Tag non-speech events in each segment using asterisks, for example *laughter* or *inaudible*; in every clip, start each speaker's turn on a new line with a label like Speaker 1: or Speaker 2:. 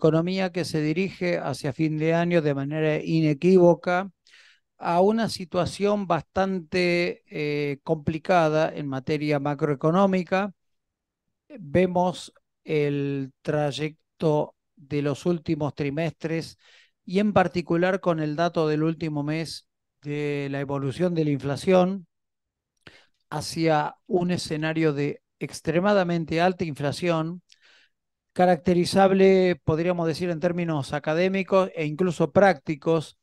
Speaker 1: economía que se dirige hacia fin de año de manera inequívoca a una situación bastante eh, complicada en materia macroeconómica. Vemos el trayecto de los últimos trimestres y en particular con el dato del último mes de la evolución de la inflación hacia un escenario de extremadamente alta inflación caracterizable, podríamos decir en términos académicos e incluso prácticos,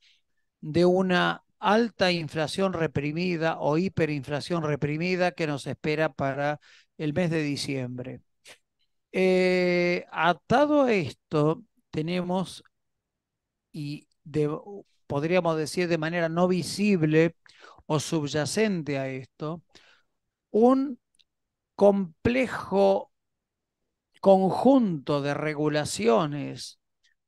Speaker 1: de una alta inflación reprimida o hiperinflación reprimida que nos espera para el mes de diciembre. Eh, atado a esto, tenemos, y podríamos decir de manera no visible o subyacente a esto, un complejo conjunto de regulaciones,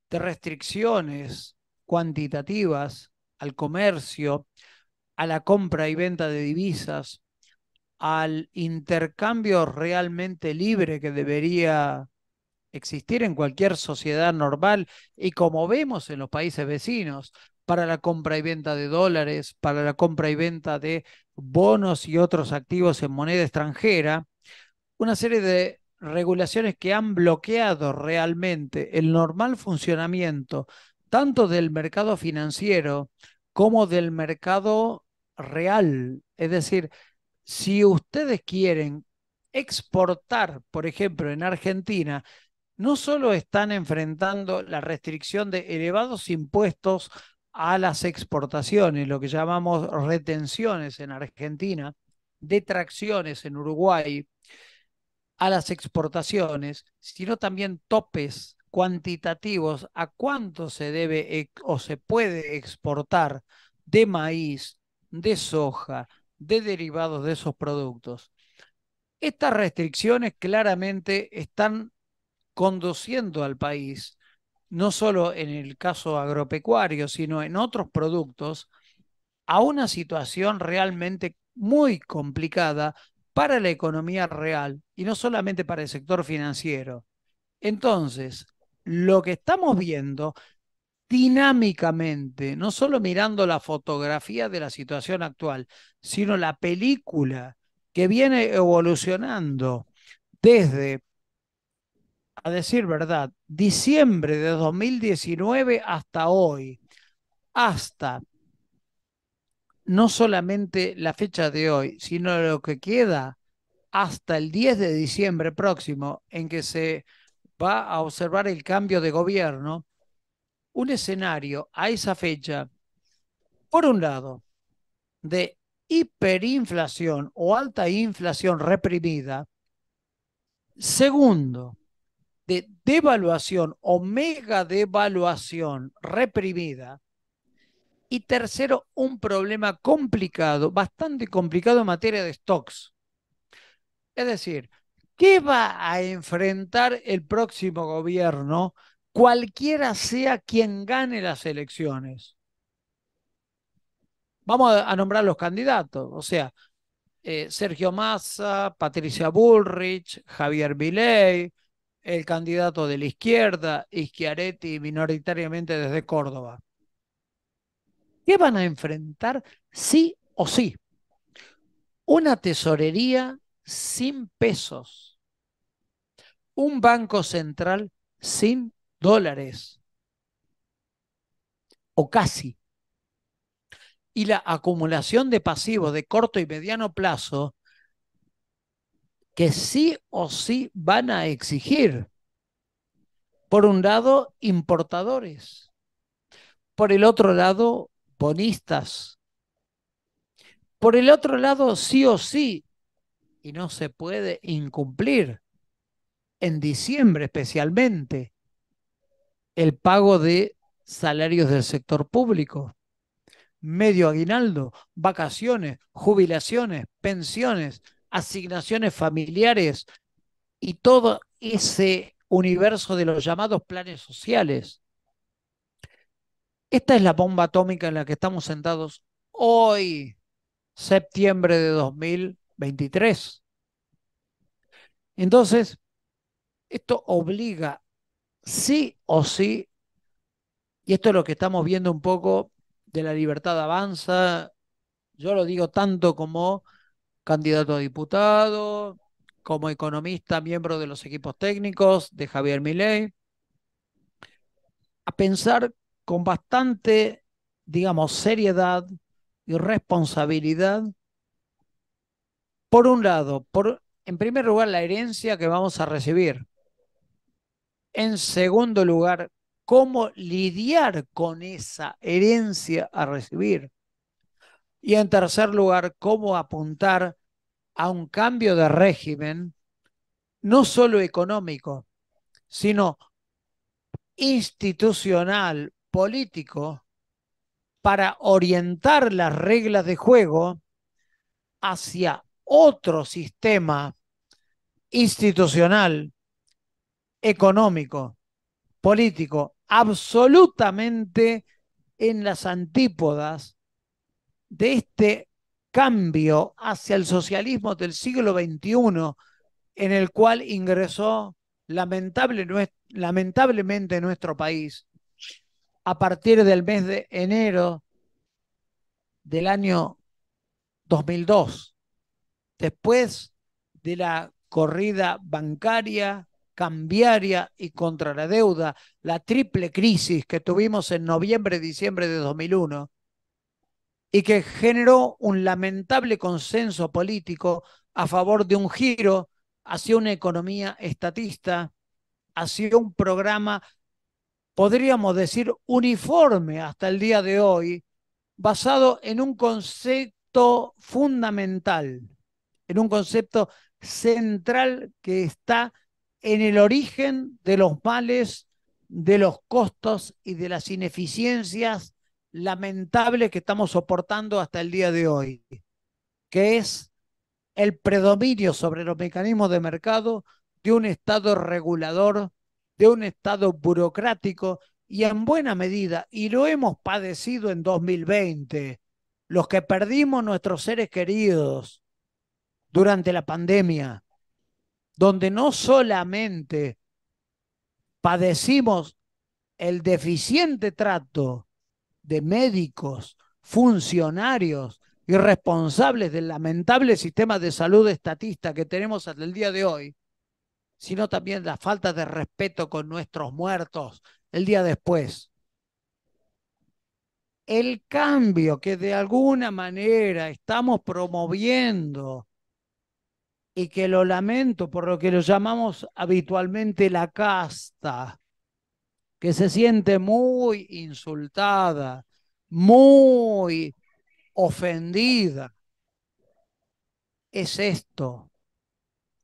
Speaker 1: de restricciones cuantitativas al comercio, a la compra y venta de divisas, al intercambio realmente libre que debería existir en cualquier sociedad normal y como vemos en los países vecinos, para la compra y venta de dólares, para la compra y venta de bonos y otros activos en moneda extranjera, una serie de regulaciones que han bloqueado realmente el normal funcionamiento tanto del mercado financiero como del mercado real. Es decir, si ustedes quieren exportar, por ejemplo, en Argentina, no solo están enfrentando la restricción de elevados impuestos a las exportaciones, lo que llamamos retenciones en Argentina, detracciones en Uruguay, a las exportaciones, sino también topes cuantitativos a cuánto se debe o se puede exportar de maíz, de soja, de derivados de esos productos. Estas restricciones claramente están conduciendo al país, no solo en el caso agropecuario, sino en otros productos, a una situación realmente muy complicada para la economía real y no solamente para el sector financiero. Entonces, lo que estamos viendo dinámicamente, no solo mirando la fotografía de la situación actual, sino la película que viene evolucionando desde, a decir verdad, diciembre de 2019 hasta hoy, hasta no solamente la fecha de hoy, sino lo que queda hasta el 10 de diciembre próximo, en que se va a observar el cambio de gobierno, un escenario a esa fecha, por un lado, de hiperinflación o alta inflación reprimida, segundo, de devaluación o mega devaluación reprimida, y tercero, un problema complicado, bastante complicado en materia de stocks. Es decir, ¿qué va a enfrentar el próximo gobierno, cualquiera sea quien gane las elecciones? Vamos a nombrar los candidatos, o sea, eh, Sergio Massa, Patricia Bullrich, Javier Viley, el candidato de la izquierda, Ischiaretti minoritariamente desde Córdoba. ¿Qué van a enfrentar sí o sí? Una tesorería sin pesos, un banco central sin dólares, o casi, y la acumulación de pasivos de corto y mediano plazo que sí o sí van a exigir. Por un lado, importadores. Por el otro lado, por el otro lado, sí o sí, y no se puede incumplir, en diciembre especialmente, el pago de salarios del sector público, medio aguinaldo, vacaciones, jubilaciones, pensiones, asignaciones familiares y todo ese universo de los llamados planes sociales esta es la bomba atómica en la que estamos sentados hoy, septiembre de 2023. Entonces, esto obliga sí o sí, y esto es lo que estamos viendo un poco de la libertad avanza, yo lo digo tanto como candidato a diputado, como economista, miembro de los equipos técnicos de Javier Milei, a pensar con bastante, digamos, seriedad y responsabilidad, por un lado, por, en primer lugar, la herencia que vamos a recibir. En segundo lugar, cómo lidiar con esa herencia a recibir. Y en tercer lugar, cómo apuntar a un cambio de régimen, no solo económico, sino institucional, político para orientar las reglas de juego hacia otro sistema institucional, económico, político, absolutamente en las antípodas de este cambio hacia el socialismo del siglo XXI en el cual ingresó lamentablemente nuestro país a partir del mes de enero del año 2002, después de la corrida bancaria, cambiaria y contra la deuda, la triple crisis que tuvimos en noviembre-diciembre de 2001 y que generó un lamentable consenso político a favor de un giro hacia una economía estatista, hacia un programa podríamos decir, uniforme hasta el día de hoy, basado en un concepto fundamental, en un concepto central que está en el origen de los males, de los costos y de las ineficiencias lamentables que estamos soportando hasta el día de hoy, que es el predominio sobre los mecanismos de mercado de un Estado regulador de un Estado burocrático y en buena medida, y lo hemos padecido en 2020, los que perdimos nuestros seres queridos durante la pandemia, donde no solamente padecimos el deficiente trato de médicos, funcionarios y responsables del lamentable sistema de salud estatista que tenemos hasta el día de hoy, sino también la falta de respeto con nuestros muertos el día después. El cambio que de alguna manera estamos promoviendo y que lo lamento por lo que lo llamamos habitualmente la casta, que se siente muy insultada, muy ofendida, es esto,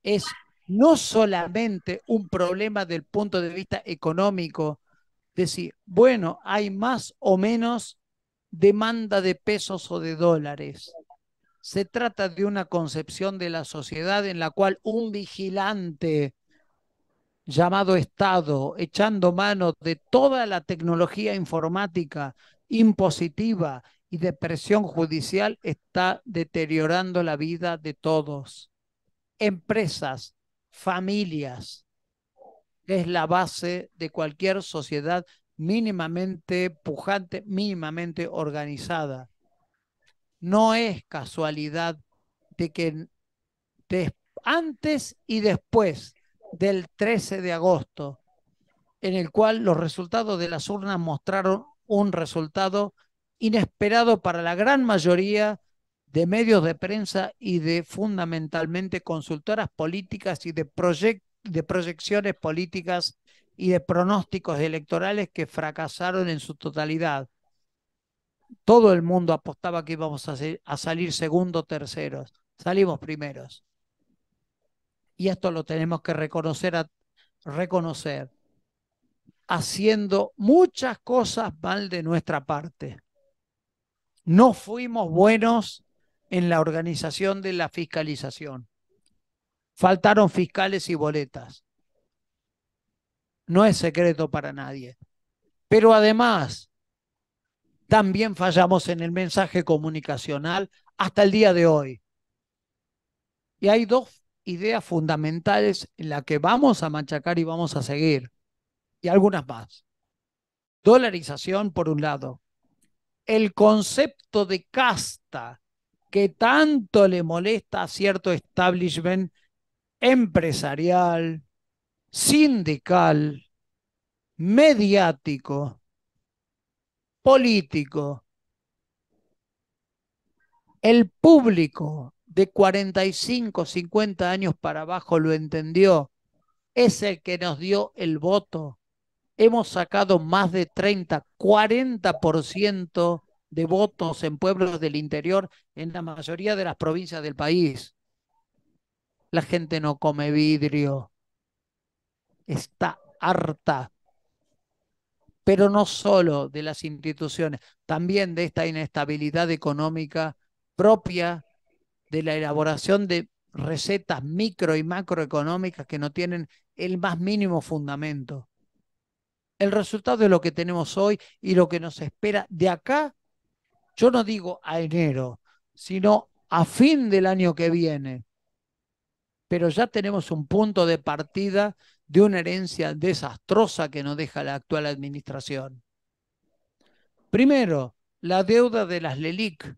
Speaker 1: es no solamente un problema del punto de vista económico, decir, bueno, hay más o menos demanda de pesos o de dólares. Se trata de una concepción de la sociedad en la cual un vigilante llamado Estado, echando mano de toda la tecnología informática impositiva y de presión judicial, está deteriorando la vida de todos. Empresas familias. Es la base de cualquier sociedad mínimamente pujante, mínimamente organizada. No es casualidad de que antes y después del 13 de agosto, en el cual los resultados de las urnas mostraron un resultado inesperado para la gran mayoría de medios de prensa y de fundamentalmente consultoras políticas y de, de proyecciones políticas y de pronósticos electorales que fracasaron en su totalidad. Todo el mundo apostaba que íbamos a, a salir segundos, terceros. Salimos primeros. Y esto lo tenemos que reconocer, reconocer haciendo muchas cosas mal de nuestra parte. No fuimos buenos en la organización de la fiscalización. Faltaron fiscales y boletas. No es secreto para nadie. Pero además, también fallamos en el mensaje comunicacional hasta el día de hoy. Y hay dos ideas fundamentales en las que vamos a machacar y vamos a seguir. Y algunas más. Dolarización, por un lado. El concepto de casta que tanto le molesta a cierto establishment empresarial, sindical, mediático, político. El público de 45, 50 años para abajo lo entendió. Es el que nos dio el voto. Hemos sacado más de 30, 40% de votos en pueblos del interior en la mayoría de las provincias del país. La gente no come vidrio. Está harta. Pero no solo de las instituciones, también de esta inestabilidad económica propia de la elaboración de recetas micro y macroeconómicas que no tienen el más mínimo fundamento. El resultado de lo que tenemos hoy y lo que nos espera de acá yo no digo a enero, sino a fin del año que viene. Pero ya tenemos un punto de partida de una herencia desastrosa que nos deja la actual administración. Primero, la deuda de las LELIC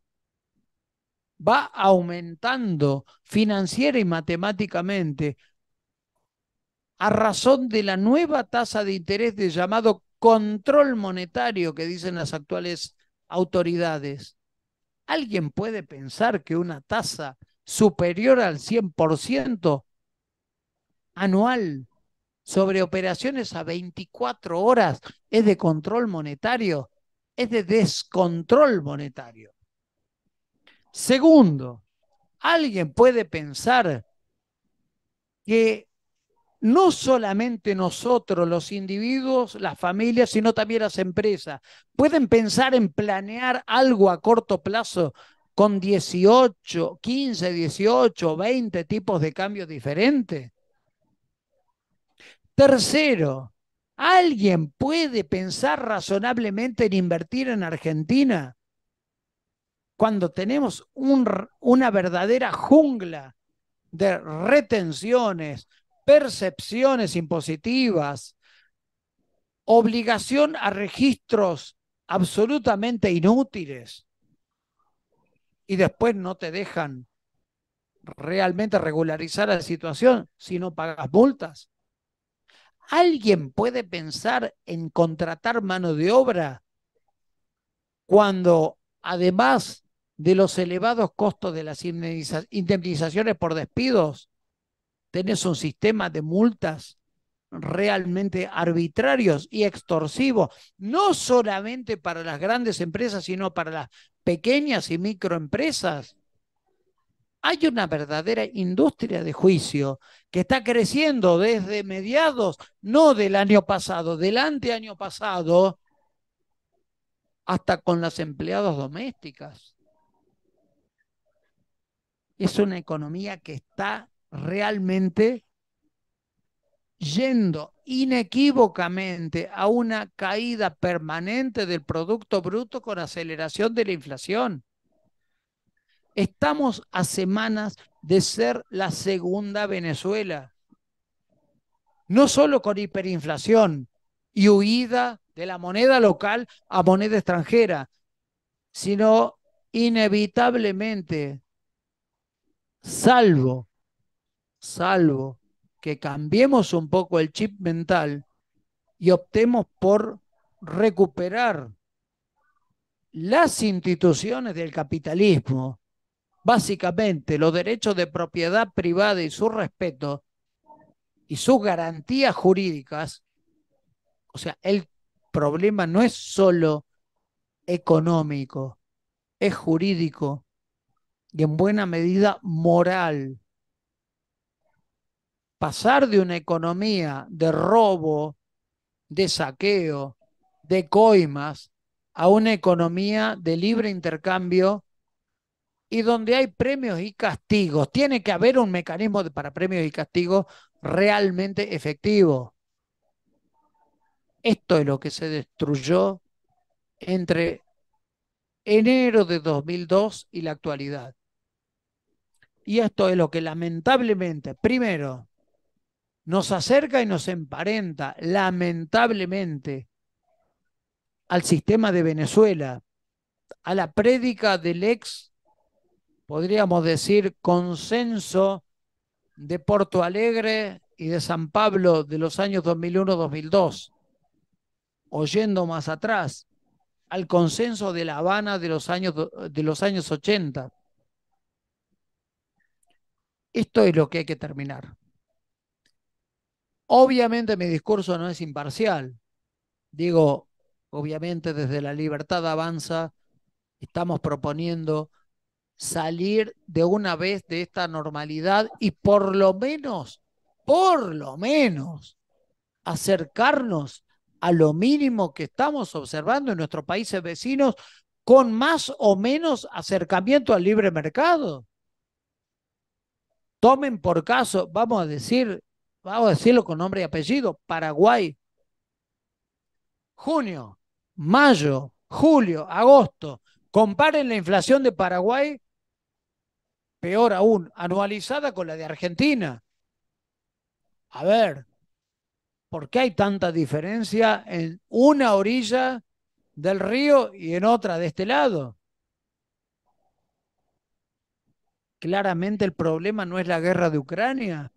Speaker 1: va aumentando financiera y matemáticamente a razón de la nueva tasa de interés de llamado control monetario que dicen las actuales autoridades. ¿Alguien puede pensar que una tasa superior al 100% anual sobre operaciones a 24 horas es de control monetario? Es de descontrol monetario. Segundo, ¿alguien puede pensar que no solamente nosotros, los individuos, las familias, sino también las empresas. ¿Pueden pensar en planear algo a corto plazo con 18, 15, 18, 20 tipos de cambios diferentes? Tercero, ¿alguien puede pensar razonablemente en invertir en Argentina? Cuando tenemos una verdadera jungla de retenciones, percepciones impositivas, obligación a registros absolutamente inútiles y después no te dejan realmente regularizar la situación si no pagas multas. ¿Alguien puede pensar en contratar mano de obra cuando además de los elevados costos de las indemnizaciones por despidos, tenés un sistema de multas realmente arbitrarios y extorsivos, no solamente para las grandes empresas, sino para las pequeñas y microempresas. Hay una verdadera industria de juicio que está creciendo desde mediados, no del año pasado, del anteaño pasado, hasta con las empleadas domésticas. Es una economía que está realmente yendo inequívocamente a una caída permanente del Producto Bruto con aceleración de la inflación. Estamos a semanas de ser la segunda Venezuela, no solo con hiperinflación y huida de la moneda local a moneda extranjera, sino inevitablemente, salvo salvo que cambiemos un poco el chip mental y optemos por recuperar las instituciones del capitalismo, básicamente los derechos de propiedad privada y su respeto y sus garantías jurídicas, o sea, el problema no es solo económico, es jurídico y en buena medida moral pasar de una economía de robo, de saqueo, de coimas, a una economía de libre intercambio y donde hay premios y castigos. Tiene que haber un mecanismo para premios y castigos realmente efectivo. Esto es lo que se destruyó entre enero de 2002 y la actualidad. Y esto es lo que lamentablemente, primero, nos acerca y nos emparenta, lamentablemente, al sistema de Venezuela, a la prédica del ex, podríamos decir, consenso de Porto Alegre y de San Pablo de los años 2001-2002, oyendo más atrás, al consenso de La Habana de los años, de los años 80. Esto es lo que hay que terminar. Obviamente mi discurso no es imparcial. Digo, obviamente desde la libertad avanza estamos proponiendo salir de una vez de esta normalidad y por lo menos, por lo menos, acercarnos a lo mínimo que estamos observando en nuestros países vecinos con más o menos acercamiento al libre mercado. Tomen por caso, vamos a decir, vamos a decirlo con nombre y apellido, Paraguay, junio, mayo, julio, agosto, comparen la inflación de Paraguay, peor aún, anualizada con la de Argentina. A ver, ¿por qué hay tanta diferencia en una orilla del río y en otra de este lado? Claramente el problema no es la guerra de Ucrania,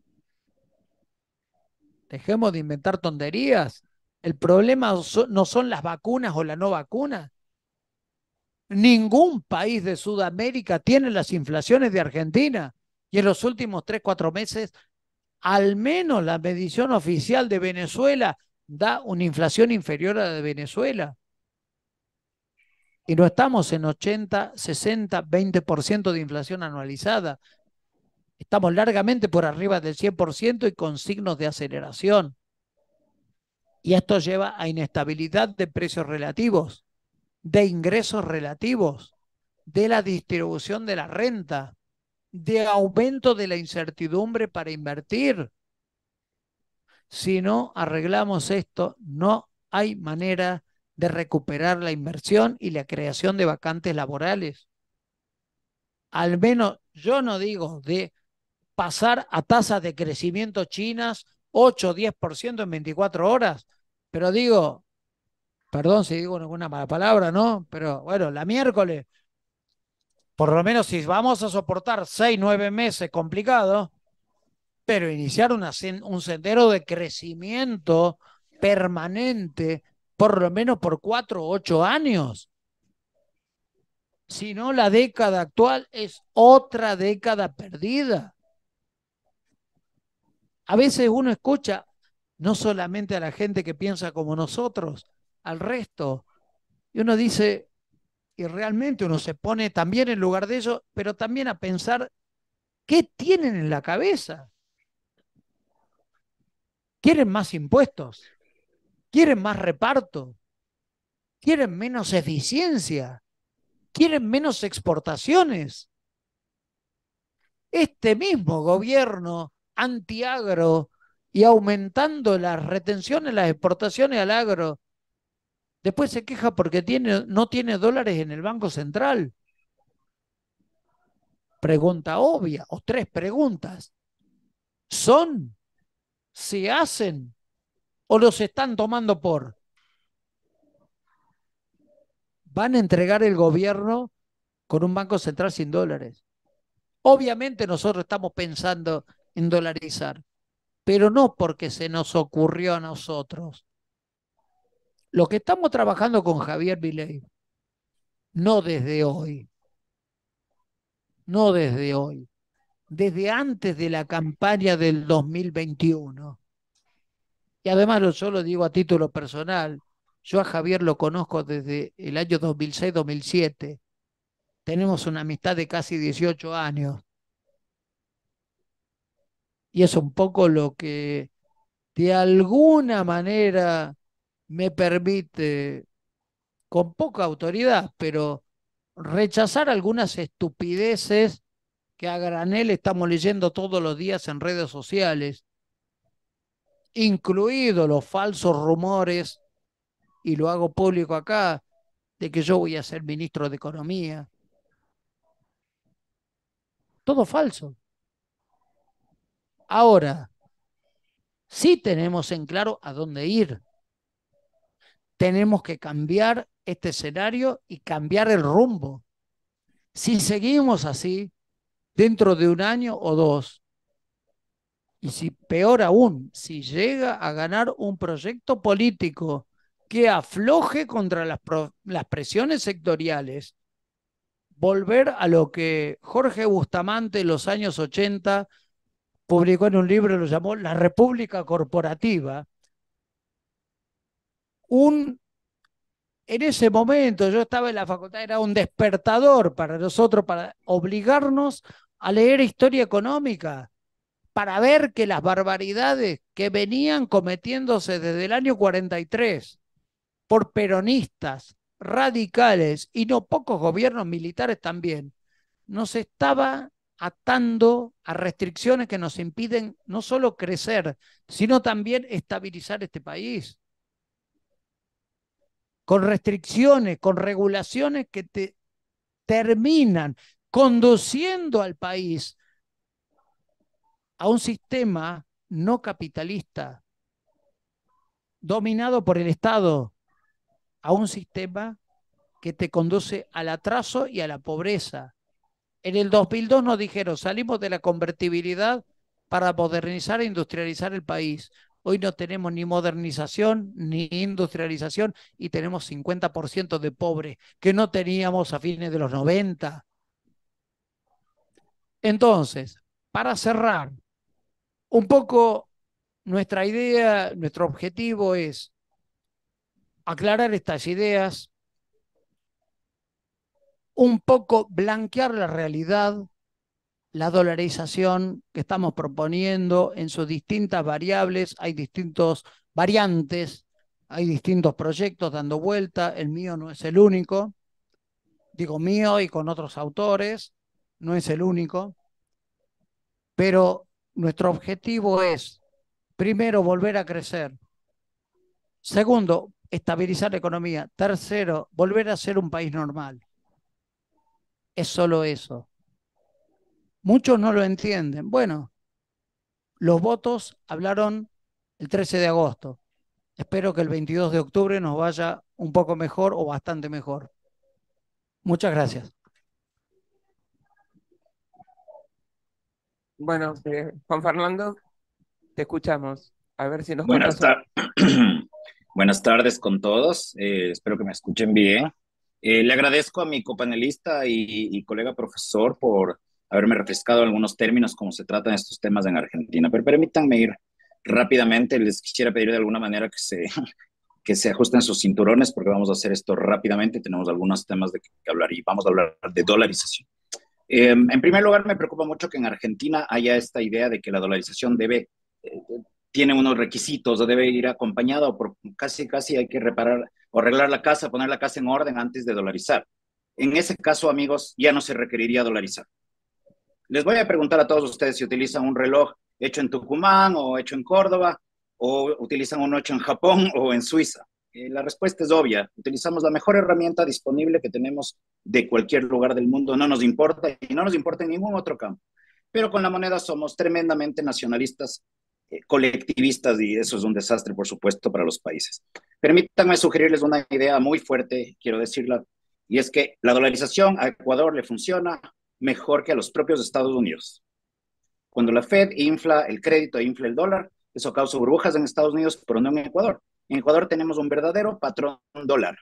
Speaker 1: Dejemos de inventar tonterías. El problema no son las vacunas o la no vacuna. Ningún país de Sudamérica tiene las inflaciones de Argentina. Y en los últimos tres, cuatro meses, al menos la medición oficial de Venezuela da una inflación inferior a la de Venezuela. Y no estamos en 80, 60, 20% de inflación anualizada. Estamos largamente por arriba del 100% y con signos de aceleración. Y esto lleva a inestabilidad de precios relativos, de ingresos relativos, de la distribución de la renta, de aumento de la incertidumbre para invertir. Si no arreglamos esto, no hay manera de recuperar la inversión y la creación de vacantes laborales. Al menos yo no digo de pasar a tasas de crecimiento chinas 8 10% en 24 horas. Pero digo, perdón si digo alguna mala palabra, ¿no? Pero bueno, la miércoles, por lo menos si vamos a soportar 6, 9 meses complicado, pero iniciar un sendero de crecimiento permanente, por lo menos por 4 o 8 años. Si no, la década actual es otra década perdida. A veces uno escucha no solamente a la gente que piensa como nosotros, al resto. Y uno dice, y realmente uno se pone también en lugar de ellos, pero también a pensar qué tienen en la cabeza. ¿Quieren más impuestos? ¿Quieren más reparto? ¿Quieren menos eficiencia? ¿Quieren menos exportaciones? Este mismo gobierno antiagro y aumentando las retenciones, las exportaciones al agro. Después se queja porque tiene, no tiene dólares en el Banco Central. Pregunta obvia, o tres preguntas. ¿Son? ¿Se hacen? ¿O los están tomando por? Van a entregar el gobierno con un Banco Central sin dólares. Obviamente nosotros estamos pensando en dolarizar, pero no porque se nos ocurrió a nosotros. Lo que estamos trabajando con Javier Viley, no desde hoy, no desde hoy, desde antes de la campaña del 2021. Y además yo lo digo a título personal, yo a Javier lo conozco desde el año 2006-2007. Tenemos una amistad de casi 18 años. Y es un poco lo que de alguna manera me permite, con poca autoridad, pero rechazar algunas estupideces que a granel estamos leyendo todos los días en redes sociales, incluidos los falsos rumores, y lo hago público acá, de que yo voy a ser ministro de Economía. Todo falso. Ahora, sí tenemos en claro a dónde ir. Tenemos que cambiar este escenario y cambiar el rumbo. Si seguimos así, dentro de un año o dos, y si peor aún, si llega a ganar un proyecto político que afloje contra las, las presiones sectoriales, volver a lo que Jorge Bustamante en los años 80 publicó en un libro, lo llamó La República Corporativa, un, en ese momento yo estaba en la facultad, era un despertador para nosotros, para obligarnos a leer historia económica, para ver que las barbaridades que venían cometiéndose desde el año 43 por peronistas radicales y no pocos gobiernos militares también, nos estaba atando a restricciones que nos impiden no solo crecer, sino también estabilizar este país. Con restricciones, con regulaciones que te terminan conduciendo al país a un sistema no capitalista, dominado por el Estado, a un sistema que te conduce al atraso y a la pobreza, en el 2002 nos dijeron, salimos de la convertibilidad para modernizar e industrializar el país. Hoy no tenemos ni modernización ni industrialización y tenemos 50% de pobres que no teníamos a fines de los 90. Entonces, para cerrar, un poco nuestra idea, nuestro objetivo es aclarar estas ideas, un poco blanquear la realidad, la dolarización que estamos proponiendo en sus distintas variables, hay distintos variantes, hay distintos proyectos dando vuelta, el mío no es el único, digo mío y con otros autores, no es el único, pero nuestro objetivo es, primero, volver a crecer, segundo, estabilizar la economía, tercero, volver a ser un país normal es solo eso. Muchos no lo entienden. Bueno, los votos hablaron el 13 de agosto. Espero que el 22 de octubre nos vaya un poco mejor o bastante mejor. Muchas gracias. Bueno, eh, Juan Fernando, te escuchamos. A ver si nos Buenas,
Speaker 2: *clears throat* Buenas tardes con todos. Eh, espero que me escuchen bien. Eh, le agradezco a mi copanelista y, y, colega profesor por haberme refrescado algunos términos como se tratan estos temas en Argentina, pero permítanme ir rápidamente, les quisiera pedir de alguna manera que se, *laughs* que se ajusten sus cinturones porque vamos a hacer esto rápidamente, tenemos algunos temas de que hablar y vamos a hablar de dolarización. Em, en primer lugar, me preocupa mucho que en Argentina haya esta idea de que la dolarización debe, eh, tiene unos requisitos, debe ir acompañada o por casi, casi hay que reparar o arreglar la casa, poner la casa en orden antes de dolarizar. En ese caso, amigos, ya no se requeriría dolarizar. Les voy a preguntar a todos ustedes si utilizan un reloj hecho en Tucumán o hecho en Córdoba o utilizan uno hecho en Japón o en Suiza. Eh, la respuesta es obvia. Utilizamos la mejor herramienta disponible que tenemos de cualquier lugar del mundo. No nos importa y no nos importa en ningún otro campo. Pero con la moneda somos tremendamente nacionalistas colectivistas y eso es un desastre, por supuesto, para los países. Permítanme sugerirles una idea muy fuerte, quiero decirla, y es que la dolarización a Ecuador le funciona mejor que a los propios Estados Unidos. Cuando la Fed infla el crédito e infla el dólar, eso causa burbujas en Estados Unidos, pero no en Ecuador. En Ecuador tenemos un verdadero patrón dólar.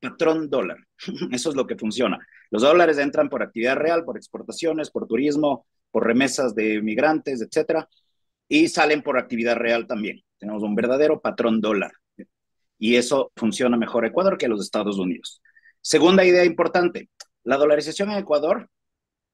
Speaker 2: Patrón dólar. *laughs* Eso es lo que funciona. Los dólares entran por actividad real, por exportaciones, por turismo, por remesas de migrantes, etcétera y salen por actividad real también. Tenemos un verdadero patrón dólar y eso funciona mejor Ecuador que los Estados Unidos. Segunda idea importante, la dolarización en Ecuador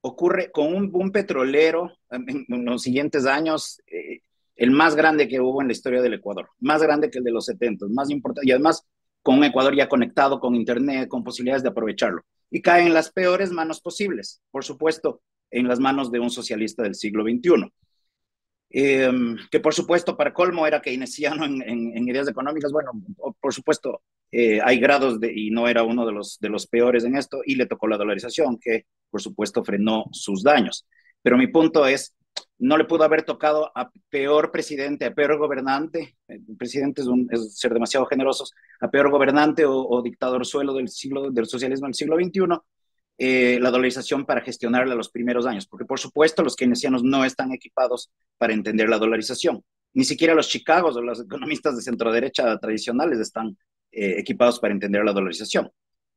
Speaker 2: ocurre con un boom petrolero en, los siguientes años, eh, el más grande que hubo en la historia del Ecuador, más grande que el de los 70, más importante, y además con Ecuador ya conectado con Internet, con posibilidades de aprovecharlo. Y cae en las peores manos posibles, por supuesto, en las manos de un socialista del siglo XXI. Em, que por supuesto para colmo era keynesiano en, en ideas económicas, bueno, por supuesto eh, hay grados de, y no era uno de los, de los peores en esto, y le tocó la dolarización, que por supuesto frenó sus daños. Pero mi punto es, no le pudo haber tocado a peor presidente, a peor gobernante, eh, el presidente es, ser demasiado generosos, a peor gobernante o, dictador suelo del, siglo, del socialismo del siglo XXI, eh, la dolarización para gestionarla los primeros años, porque por supuesto los keynesianos no están equipados para entender la dolarización. Ni siquiera los chicagos o los economistas de centro derecha tradicionales están eh, equipados para entender la dolarización.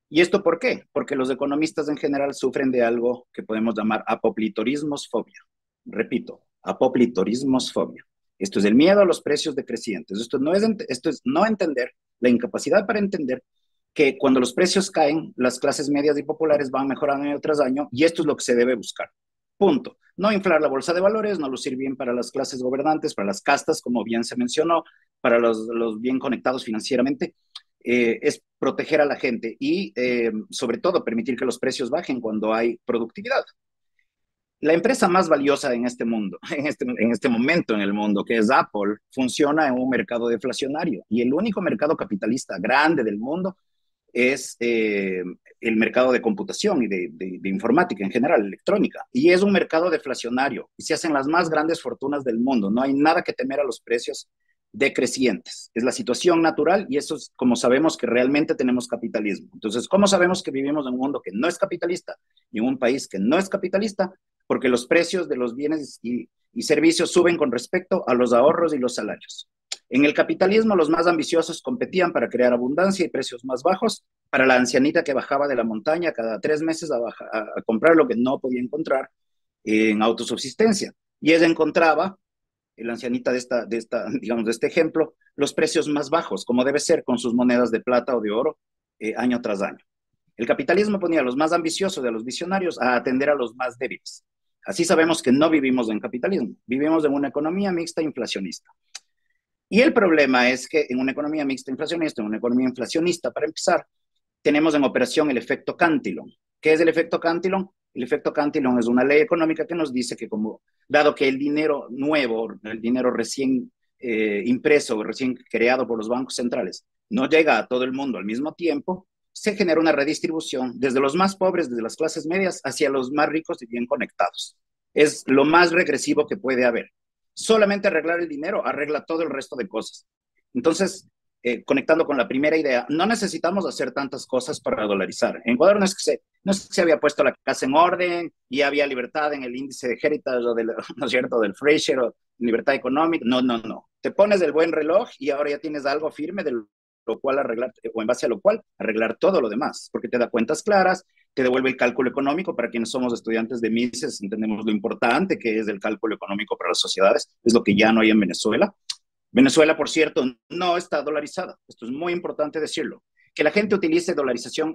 Speaker 2: ¿Y esto por qué? Porque los economistas en general sufren de algo que podemos llamar apoplitorismosfobia. Repito, apoplitorismosfobia. Esto es el miedo a los precios decrecientes. Esto, no es, esto es no entender, la incapacidad para entender que cuando los precios caen, las clases medias y populares van mejorando año tras año y esto es lo que se debe buscar. Punto. No inflar la bolsa de valores, no lucir bien para las clases gobernantes, para las castas, como bien se mencionó, para los, bien conectados financieramente, eh, es proteger a la gente y eh, sobre todo permitir que los precios bajen cuando hay productividad. La empresa más valiosa en este mundo, *laughs* en este, en este momento en el mundo, que es Apple, funciona en un mercado deflacionario y el único mercado capitalista grande del mundo es eh, el mercado de computación y de, informática en general, electrónica. Y es un mercado deflacionario y se hacen las más grandes fortunas del mundo. No hay nada que temer a los precios decrecientes. Es la situación natural y eso es como sabemos que realmente tenemos capitalismo. Entonces, ¿cómo sabemos que vivimos en un mundo que no es capitalista y en un país que no es capitalista? Porque los precios de los bienes y servicios suben con respecto a los ahorros y los salarios. En el capitalismo los más ambiciosos competían para crear abundancia y precios más bajos para la ancianita que bajaba de la montaña cada tres meses a, comprar lo que no podía encontrar en autosubsistencia. Y ella encontraba, la ancianita de, esta, de, esta, *laughs* digamos, de este ejemplo, los precios más bajos, como debe ser con sus monedas de plata o de oro eh, año tras año. El capitalismo ponía a los más ambiciosos de los visionarios a atender a los más débiles. Así sabemos que no vivimos en capitalismo, vivimos en una economía mixta inflacionista. Y el problema es que en una economía mixta inflacionista, en una economía inflacionista, para empezar, tenemos en operación el efecto Cantillon. ¿Qué es el efecto Cantillon? El efecto Cantillon es una ley económica que nos dice que como, dado que el dinero nuevo, el dinero recién eh, impreso, recién creado por los bancos centrales, no llega a todo el mundo al mismo tiempo, se genera una redistribución desde los más pobres, desde las clases medias, hacia los más ricos y bien conectados. Es lo más regresivo que puede haber solamente arreglar el dinero arregla todo el resto de cosas. Entonces, eh, conectando con la primera idea, no necesitamos hacer tantas cosas para dolarizar. En Ecuador no es, que se, no había puesto la casa en orden y había libertad en el índice de Heritage o del, *laughs* ¿no es cierto? del Fraser o libertad económica. No, no, no. Te pones el buen reloj y ahora ya tienes algo firme de lo cual arreglar, o en base a lo cual arreglar todo lo demás, porque te da cuentas claras, que devuelve el cálculo económico. Para quienes somos estudiantes de Mises, entendemos lo importante que es el cálculo económico para las sociedades. Es lo que ya no hay en Venezuela. Venezuela, por cierto, no está dolarizada. Esto es muy importante decirlo. Que la gente utilice dolarización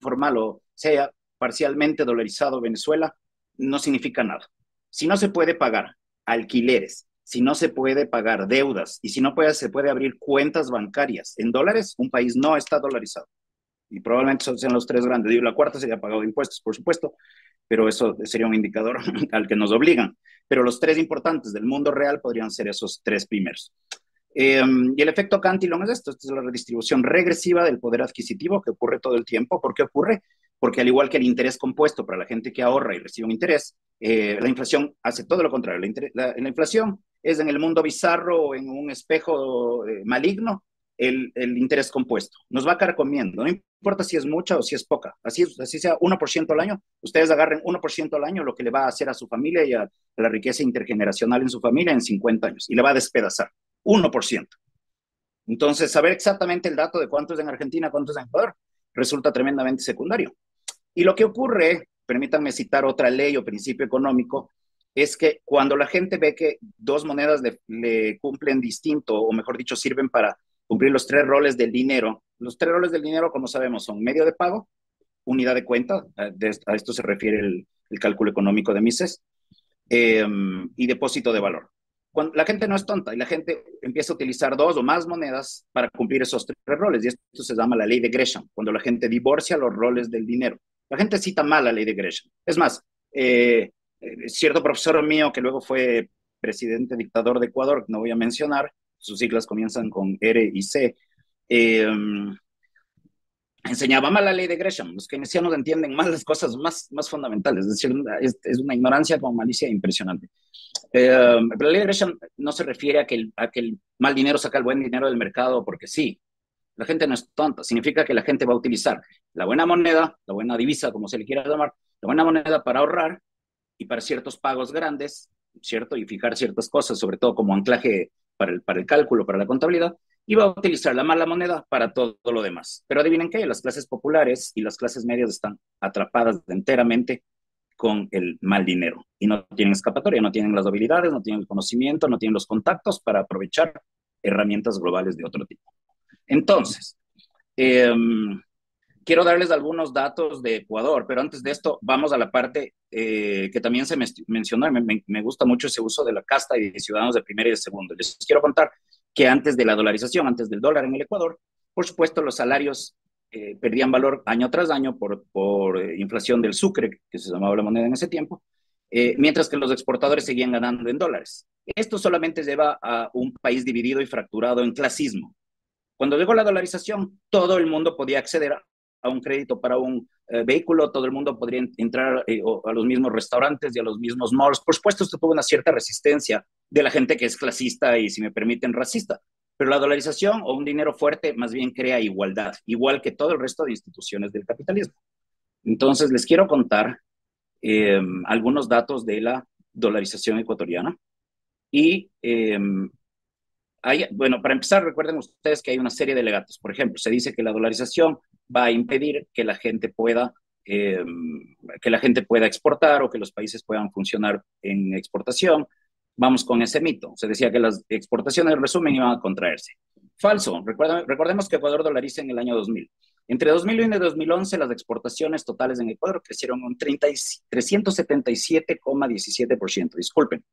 Speaker 2: informal o sea parcialmente dolarizado Venezuela no significa nada. Si no se puede pagar alquileres, si no se puede pagar deudas y si no se puede abrir cuentas bancarias en dólares, un país no está dolarizado y probablemente sean los tres grandes. y la cuarta sería pagado impuestos, por supuesto, pero eso sería un indicador *laughs* al que nos obligan. Pero los tres importantes del mundo real podrían ser esos tres primeros. Em, y el efecto Cantillon es esto, esta es la redistribución regresiva del poder adquisitivo que ocurre todo el tiempo. ¿Por qué ocurre? Porque al igual que el interés compuesto para la gente que ahorra y recibe un interés, eh, la inflación hace todo lo contrario. La, inflación es en el mundo bizarro, en un espejo eh, maligno, el, interés compuesto. Nos va a caer comiendo, no importa si es mucha o si es poca. Así, así sea 1% al año, ustedes agarren 1% al año lo que le va a hacer a su familia y a, la riqueza intergeneracional en su familia en 50 años y le va a despedazar. 1%. Entonces, saber exactamente el dato de cuánto es en Argentina, cuántos en Ecuador, resulta tremendamente secundario. Y lo que ocurre, permítanme citar otra ley o principio económico, es que cuando la gente ve que dos monedas le cumplen distinto, o mejor dicho, sirven para cumplir los tres roles del dinero. Los tres roles del dinero, como sabemos, son medio de pago, unidad de cuenta, a esto se refiere el, cálculo económico de Mises, em, y depósito de valor. la gente no es tonta y la gente empieza a utilizar dos o más monedas para cumplir esos tres roles, y esto se llama la ley de Gresham, cuando la gente divorcia los roles del dinero. La gente cita mal la ley de Gresham. Es más, eh, eh, cierto profesor mío que luego fue presidente dictador de Ecuador, no voy a mencionar, sus siglas comienzan con R y C, em, enseñaba mal la ley de Gresham. Los keynesianos entienden más las cosas más, más fundamentales, es decir, es, una ignorancia con malicia impresionante. Em, pero la ley de Gresham no se refiere a que, a que el mal dinero saca el buen dinero del mercado porque sí. La gente no es tonta, significa que la gente va a utilizar la buena moneda, la buena divisa, como se le quiera llamar, la buena moneda para ahorrar y para ciertos pagos grandes, ¿cierto? Y fijar ciertas cosas, sobre todo como anclaje para el, cálculo, para la contabilidad, y va a utilizar la mala moneda para todo lo demás. Pero adivinen qué, las clases populares y las clases medias están atrapadas enteramente con el mal dinero y no tienen escapatoria, no tienen las habilidades, no tienen el conocimiento, no tienen los contactos para aprovechar herramientas globales de otro tipo. Entonces, em, quiero darles algunos datos de Ecuador, pero antes de esto vamos a la parte eh, que también se mencionó, me, me, gusta mucho ese uso de la casta y de ciudadanos de primera y de segundo. Les quiero contar que antes de la dolarización, antes del dólar en el Ecuador, por supuesto los salarios eh, perdían valor año tras año por, por eh, inflación del sucre, que se llamaba la moneda en ese tiempo, mientras que los exportadores seguían ganando en dólares. Esto solamente lleva a un país dividido y fracturado en clasismo. Cuando llegó la dolarización, todo el mundo podía acceder a, a un crédito para un eh, vehículo, todo el mundo podría entrar eh, a los mismos restaurantes y a los mismos malls. Por supuesto, esto tuvo una cierta resistencia de la gente que es clasista y, si me permiten, racista. Pero la dolarización o un dinero fuerte más bien crea igualdad, igual que todo el resto de instituciones del capitalismo. Entonces, les quiero contar em, algunos datos de la dolarización ecuatoriana. Y em, bueno, para empezar, recuerden ustedes que hay una serie de legatos. Por ejemplo, se dice que la dolarización va a impedir que la gente pueda eh, que la gente pueda exportar o que los países puedan funcionar en exportación. Vamos con ese mito. Se decía que las exportaciones, resumen, iban a contraerse. Falso. recordemos que Ecuador dolariza en el año 2000. Entre 2001 y 2011, las exportaciones totales en Ecuador crecieron un 377,17%. Disculpen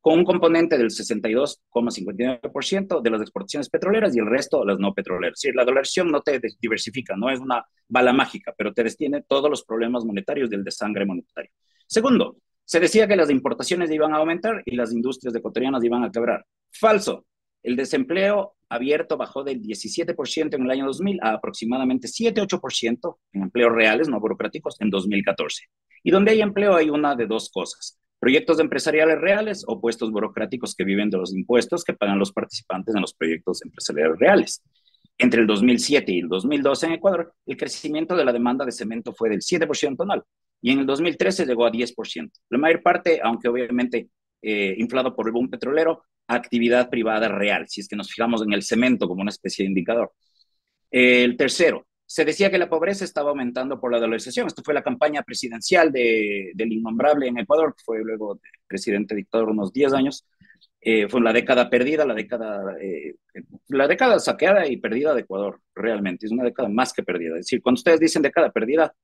Speaker 2: con un componente del 62,59% de las exportaciones petroleras y el resto las no petroleras. Sí, la dolarización no te diversifica, no es una bala mágica, pero te destiene todos los problemas monetarios del desangre monetario. Segundo, se decía que las importaciones iban a aumentar y las industrias ecuatorianas iban a quebrar. Falso. El desempleo abierto bajó del 17% en el año 2000 a aproximadamente 7-8% en empleos reales, no burocráticos, en 2014. Y donde hay empleo hay una de dos cosas. Proyectos empresariales reales o puestos burocráticos que viven de los impuestos que pagan los participantes en los proyectos empresariales reales. Entre el 2007 y el 2012 en Ecuador, el crecimiento de la demanda de cemento fue del 7% anual y en el 2013 llegó a 10%. La mayor parte, aunque obviamente eh, inflado por el boom petrolero, actividad privada real, si es que nos fijamos en el cemento como una especie de indicador. El tercero, se decía que la pobreza estaba aumentando por la dolarización. Esto fue la campaña presidencial del innombrable en Ecuador, que fue luego presidente dictador unos 10 años. Eh, fue la década perdida, la década, eh, la década saqueada y perdida de Ecuador, realmente. Es una década más que perdida. Es decir, cuando ustedes dicen década perdida,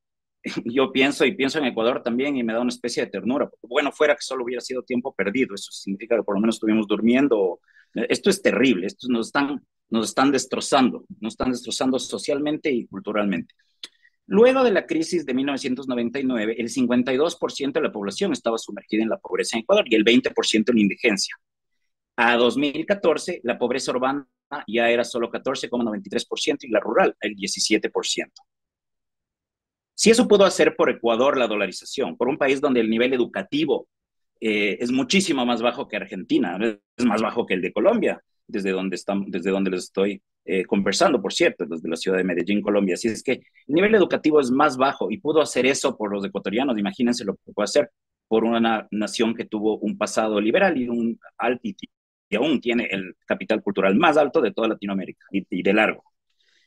Speaker 2: *laughs* yo pienso y pienso en Ecuador también y me da una especie de ternura. Bueno, fuera que solo hubiera sido tiempo perdido, eso significa que por lo menos estuvimos durmiendo esto es terrible, esto nos están, nos están destrozando, nos están destrozando socialmente y culturalmente. Luego de la crisis de 1999, el 52% de la población estaba sumergida en la pobreza en Ecuador y el 20% en indigencia. A 2014, la pobreza urbana ya era solo 14,93% y la rural el 17%. Si eso pudo hacer por Ecuador la dolarización, por un país donde el nivel educativo eh, es muchísimo más bajo que Argentina, es más bajo que el de Colombia, desde donde, desde donde les estoy eh, conversando, por cierto, desde la ciudad de Medellín, Colombia. Así es que el nivel educativo es más bajo y pudo hacer eso por los ecuatorianos, imagínense lo que pudo hacer por una nación que tuvo un pasado liberal y, un, y aún tiene el capital cultural más alto de toda Latinoamérica y, de largo.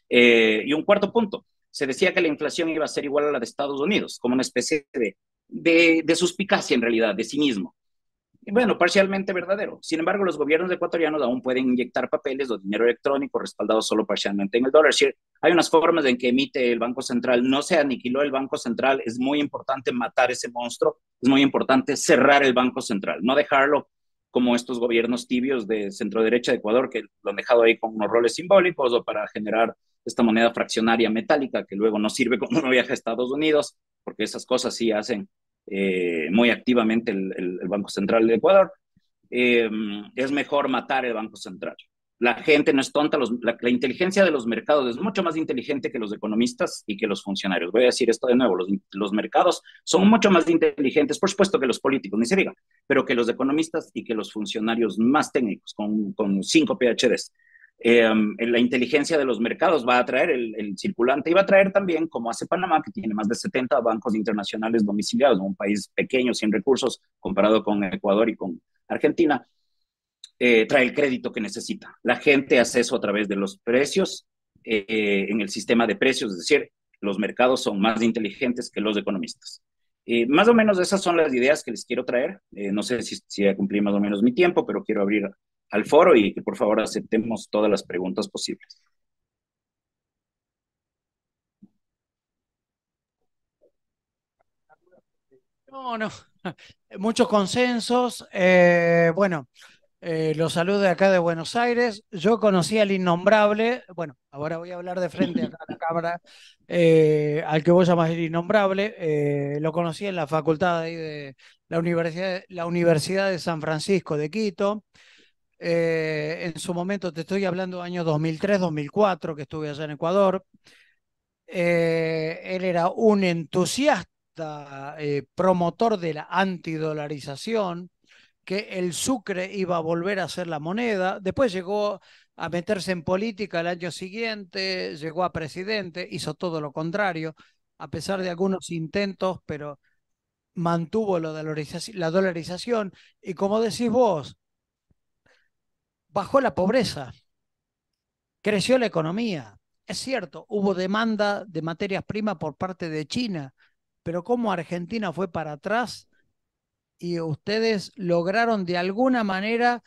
Speaker 2: Eh, y un cuarto punto, se decía que la inflación iba a ser igual a la de Estados Unidos, como una especie de de, suspicacia en realidad, de cinismo. mismo bueno, parcialmente verdadero. Sin embargo, los gobiernos ecuatorianos aún pueden inyectar papeles o dinero electrónico respaldado solo parcialmente en el dólar. hay unas formas en que emite el Banco Central. No se aniquiló el Banco Central. Es muy importante matar ese monstruo. Es muy importante cerrar el Banco Central, no dejarlo como estos gobiernos tibios de centro derecha de Ecuador que lo han dejado ahí con unos roles simbólicos o para generar esta moneda fraccionaria metálica que luego no sirve como uno viaje a Estados Unidos, porque esas cosas sí hacen eh, muy activamente el, Banco Central de Ecuador. Eh, es mejor matar el Banco Central. La gente no es tonta, la, inteligencia de los mercados es mucho más inteligente que los economistas y que los funcionarios. Voy a decir esto de nuevo, los, los mercados son mucho más inteligentes, por supuesto que los políticos, ni se diga, pero que los economistas y que los funcionarios más técnicos, con, con cinco PhDs. Em, la inteligencia de los mercados va a traer el, circulante y va a traer también, como hace Panamá, que tiene más de 70 bancos internacionales domiciliados, un país pequeño, sin recursos, comparado con Ecuador y con Argentina, eh, trae el crédito que necesita. La gente hace eso a través de los precios, eh, en el sistema de precios, es decir, los mercados son más inteligentes que los economistas. Eh, más o menos esas son las ideas que les quiero traer. no sé si, si ya cumplí más o menos mi tiempo, pero quiero abrir al foro y que por favor aceptemos todas las preguntas posibles.
Speaker 1: No, no, *laughs* muchos consensos. Eh, bueno, eh, los saludos de acá de Buenos Aires. Yo conocí al innombrable, bueno, ahora voy a hablar de frente a la *laughs* cámara, eh, al que vos llamás el innombrable. lo conocí en la facultad de, de la, Universidad, la Universidad de San Francisco de Quito. Eh, en su momento, te estoy hablando año 2003-2004, que estuve allá en Ecuador. Eh, él era un entusiasta eh, promotor de la antidolarización, que el Sucre iba a volver a ser la moneda. Después llegó a meterse en política el año siguiente, llegó a presidente, hizo todo lo contrario, a pesar de algunos intentos, pero mantuvo la dolarización. Y como decís vos, Bajó la pobreza, creció la economía. Es cierto, hubo demanda de materias primas por parte de China, pero como Argentina fue para atrás y ustedes lograron de alguna manera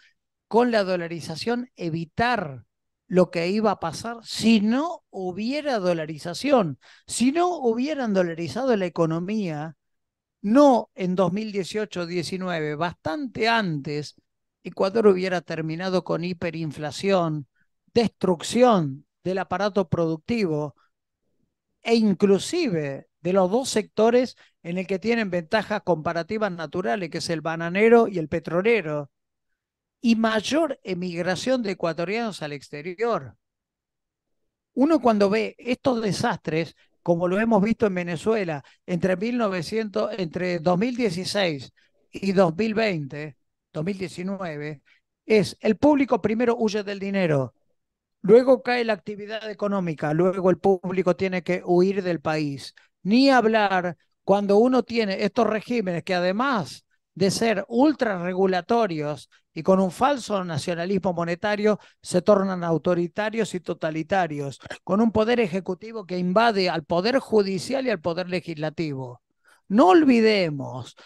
Speaker 1: con la dolarización evitar lo que iba a pasar si no hubiera dolarización, si no hubieran dolarizado la economía, no en 2018-19, bastante antes, Ecuador hubiera terminado con hiperinflación, destrucción del aparato productivo e inclusive de los dos sectores en el que tienen ventajas comparativas naturales, que es el bananero y el petrolero, y mayor emigración de ecuatorianos al exterior. Uno cuando ve estos desastres, como lo hemos visto en Venezuela, entre, 1900, entre 2016 y 2020, 2019 es el público primero huye del dinero, luego cae la actividad económica, luego el público tiene que huir del país. Ni hablar cuando uno tiene estos regímenes que además de ser regulatorios y con un falso nacionalismo monetario se tornan autoritarios y totalitarios, con un poder ejecutivo que invade al poder judicial y al poder legislativo. No olvidemos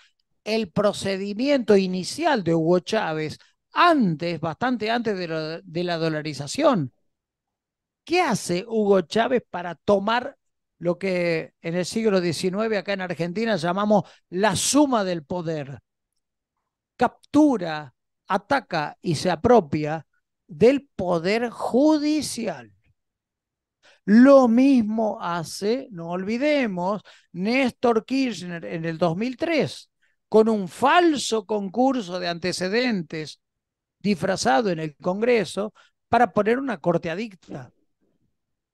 Speaker 1: el procedimiento inicial de Hugo Chávez antes, bastante antes de la, dolarización. ¿Qué hace Hugo Chávez para tomar lo que en el siglo XIX acá en Argentina llamamos la suma del poder? Captura, ataca y se apropia del poder judicial. Lo mismo hace, no olvidemos, Néstor Kirchner en el 2003 con un falso concurso de antecedentes disfrazado en el Congreso para poner una corte adicta.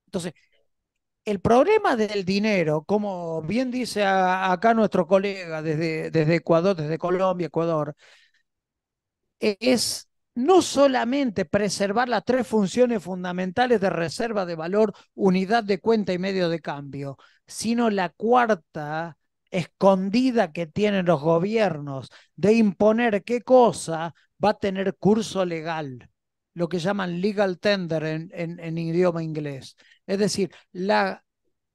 Speaker 1: Entonces, el problema del dinero, como bien dice acá nuestro colega desde, desde Ecuador, desde Colombia, Ecuador, es no solamente preservar las tres funciones fundamentales de reserva de valor, unidad de cuenta y medio de cambio, sino la cuarta, escondida que tienen los gobiernos de imponer qué cosa va a tener curso legal, lo que llaman legal tender en, idioma inglés. Es decir, la,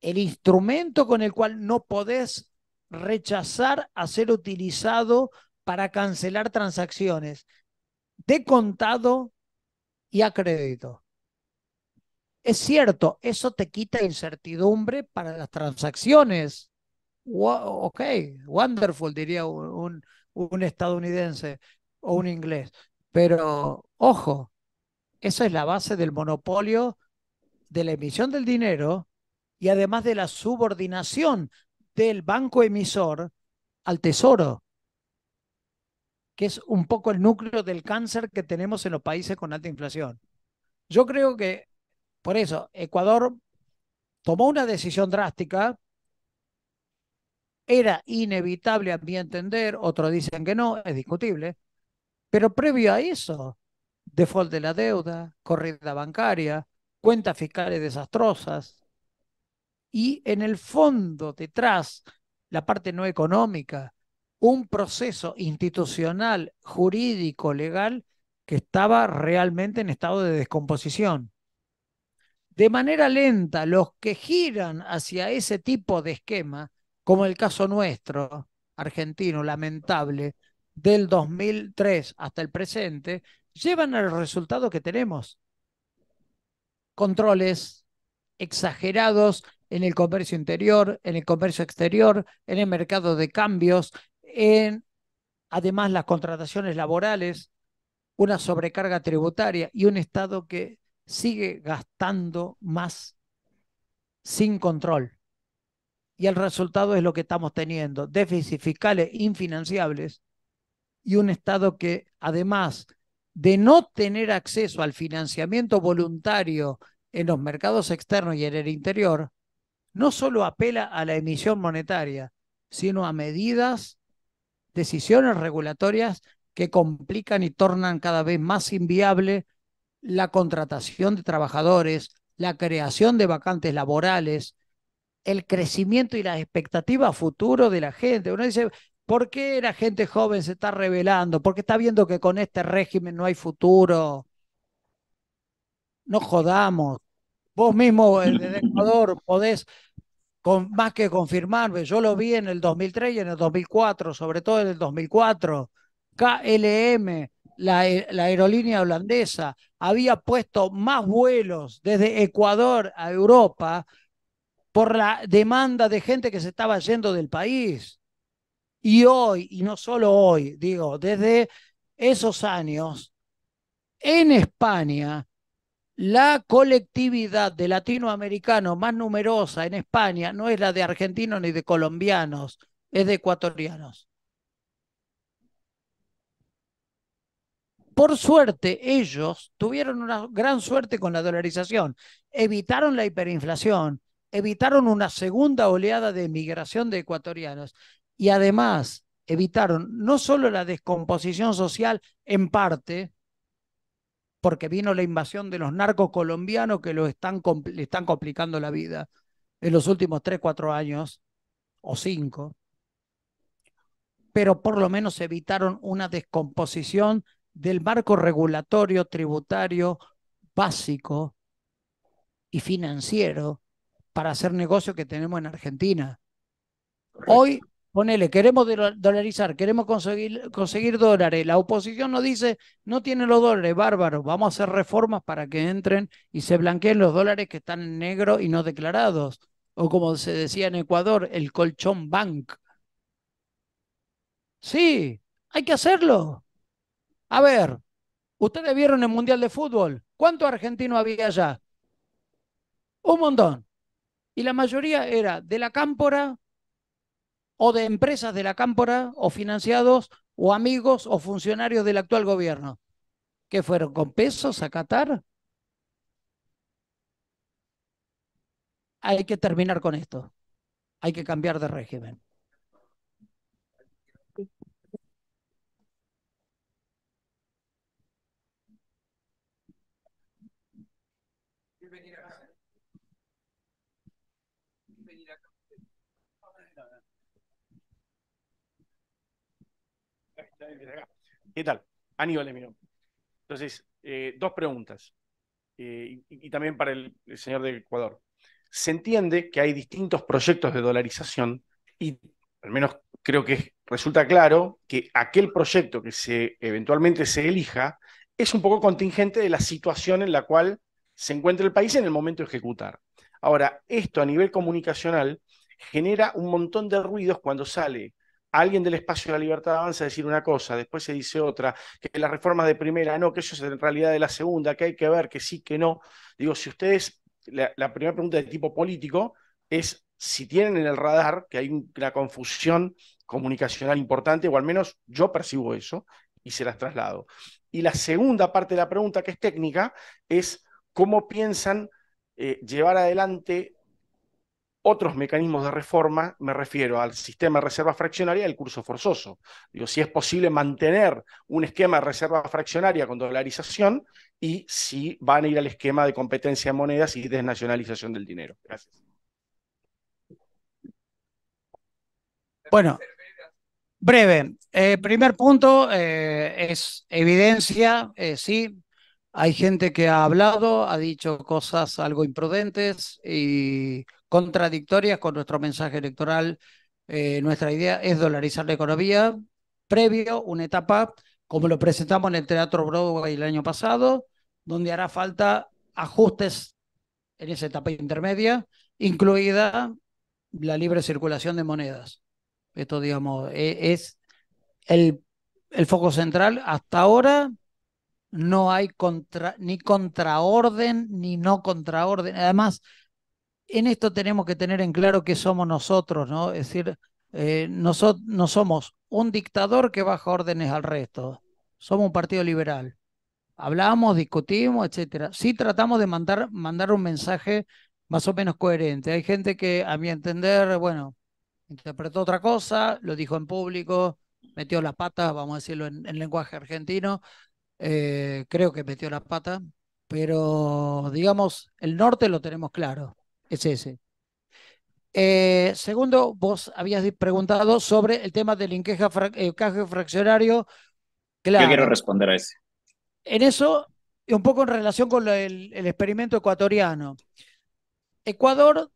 Speaker 1: el instrumento con el cual no podés rechazar a ser utilizado para cancelar transacciones de contado y a crédito. Es cierto, eso te quita incertidumbre para las transacciones ok, wonderful, diría un, un estadounidense o un inglés. Pero, ojo, esa es la base del monopolio de la emisión del dinero y además de la subordinación del banco emisor al tesoro, que es un poco el núcleo del cáncer que tenemos en los países con alta inflación. Yo creo que, por eso, Ecuador tomó una decisión drástica era inevitable a mi entender, otros dicen que no, es discutible, pero previo a eso, default de la deuda, corrida bancaria, cuentas fiscales desastrosas, y en el fondo, detrás, la parte no económica, un proceso institucional, jurídico, legal, que estaba realmente en estado de descomposición. De manera lenta, los que giran hacia ese tipo de esquema como el caso nuestro, argentino, lamentable, del 2003 hasta el presente, llevan al resultado que tenemos. Controles exagerados en el comercio interior, en el comercio exterior, en el mercado de cambios, en además las contrataciones laborales, una sobrecarga tributaria y un Estado que sigue gastando más sin control y el resultado es lo que estamos teniendo, déficits fiscales infinanciables y un Estado que además de no tener acceso al financiamiento voluntario en los mercados externos y en el interior, no solo apela a la emisión monetaria, sino a medidas, decisiones regulatorias que complican y tornan cada vez más inviable la contratación de trabajadores, la creación de vacantes laborales, el crecimiento y las expectativas futuro de la gente. Uno dice, ¿por qué la gente joven se está revelando? ¿Por qué está viendo que con este régimen no hay futuro? No jodamos. Vos mismo eh, desde *laughs* Ecuador podés con, más que confirmarme, yo lo vi en el 2003 y en el 2004, sobre todo en el 2004. KLM, eh, la, aerolínea holandesa, había puesto más vuelos desde Ecuador a Europa por la demanda de gente que se estaba yendo del país. Y hoy, y no solo hoy, digo, desde esos años, en España, la colectividad de latinoamericanos más numerosa en España no es la de argentinos ni de colombianos, es de ecuatorianos. Por suerte, ellos tuvieron una gran suerte con la dolarización, evitaron la hiperinflación evitaron una segunda oleada de migración de ecuatorianos y además evitaron no solo la descomposición social en parte, porque vino la invasión de los narcos colombianos que lo están, le están complicando la vida en los últimos tres cuatro años o cinco pero por lo menos evitaron una descomposición del marco regulatorio, tributario, básico y financiero para hacer negocio que tenemos en Argentina. Hoy, ponele, queremos dolarizar, queremos conseguir, conseguir dólares. La oposición nos dice, no tiene los dólares, bárbaro, vamos a hacer reformas para que entren y se blanqueen los dólares que están en negro y no declarados. O como se decía en Ecuador, el colchón bank. Sí, hay que hacerlo. A ver, ustedes vieron el Mundial de Fútbol. ¿Cuánto argentino había allá? Un montón y la mayoría era de la cámpora o de empresas de la cámpora o financiados o amigos o funcionarios del actual gobierno. que fueron? ¿Con pesos a Qatar? Hay que terminar con esto. Hay que cambiar de régimen.
Speaker 3: ¿Qué tal? Aníbal es mi Entonces, eh, dos preguntas. Eh, y, también para el, señor de Ecuador. Se entiende que hay distintos proyectos de dolarización y al menos creo que resulta claro que aquel proyecto que se eventualmente se elija es un poco contingente de la situación en la cual se encuentra el país en el momento de ejecutar. Ahora, esto a nivel comunicacional genera un montón de ruidos cuando sale alguien del espacio de la libertad avanza a decir una cosa, después se dice otra, que las reformas de primera no, que eso es en realidad de la segunda, que hay que ver que sí, que no. Digo, si ustedes, la, primera pregunta de tipo político es si tienen en el radar que hay una confusión comunicacional importante, o al menos yo percibo eso y se las traslado. Y la segunda parte de la pregunta, que es técnica, es cómo piensan eh, llevar adelante otros mecanismos de reforma, me refiero al sistema de reserva fraccionaria y al curso forzoso. Digo, si es posible mantener un esquema de reserva fraccionaria con dolarización y si van a ir al esquema de competencia de monedas y desnacionalización del dinero. Gracias.
Speaker 1: Bueno, breve. Eh, primer punto eh, es evidencia, eh, sí. Hay gente que ha hablado, ha dicho cosas algo imprudentes y contradictorias con nuestro mensaje electoral. Eh, nuestra idea es dolarizar la economía previo una etapa como lo presentamos en el Teatro Broadway el año pasado, donde hará falta ajustes en esa etapa intermedia, incluida la libre circulación de monedas. Esto, digamos, e-, es el, el foco central. Hasta ahora no hay contra, ni contraorden ni no contraorden. Además, en esto tenemos que tener en claro que somos nosotros, ¿no? Es decir, eh, nosotros no somos un dictador que baja órdenes al resto, somos un partido liberal. Hablamos, discutimos, etcétera. Sí tratamos de mandar, mandar un mensaje más o menos coherente. Hay gente que, a mi entender, bueno, interpretó otra cosa, lo dijo en público, metió las patas, vamos a decirlo en, lenguaje argentino, eh, creo que metió las patas, pero digamos, el norte lo tenemos claro es ese. Eh, segundo, vos habías preguntado sobre el tema del encaje fraccionario. quiero responder a ese. En eso, y un poco en relación con el, el experimento ecuatoriano. Ecuador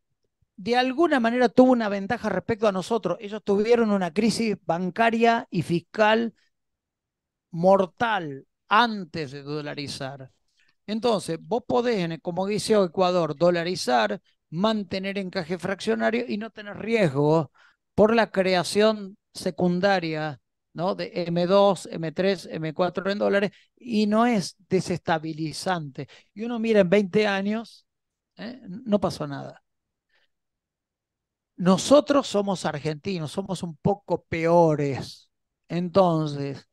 Speaker 1: de alguna manera tuvo una ventaja respecto a nosotros. Ellos tuvieron una crisis bancaria y fiscal mortal antes de dolarizar. Entonces, vos podés, como dice Ecuador, dolarizar mantener encaje fraccionario y no tener riesgo por la creación secundaria ¿no? de M2, M3, M4 en dólares y no es desestabilizante. Y uno mira en 20 años, ¿eh? no pasó nada. Nosotros somos argentinos, somos un poco peores. Entonces,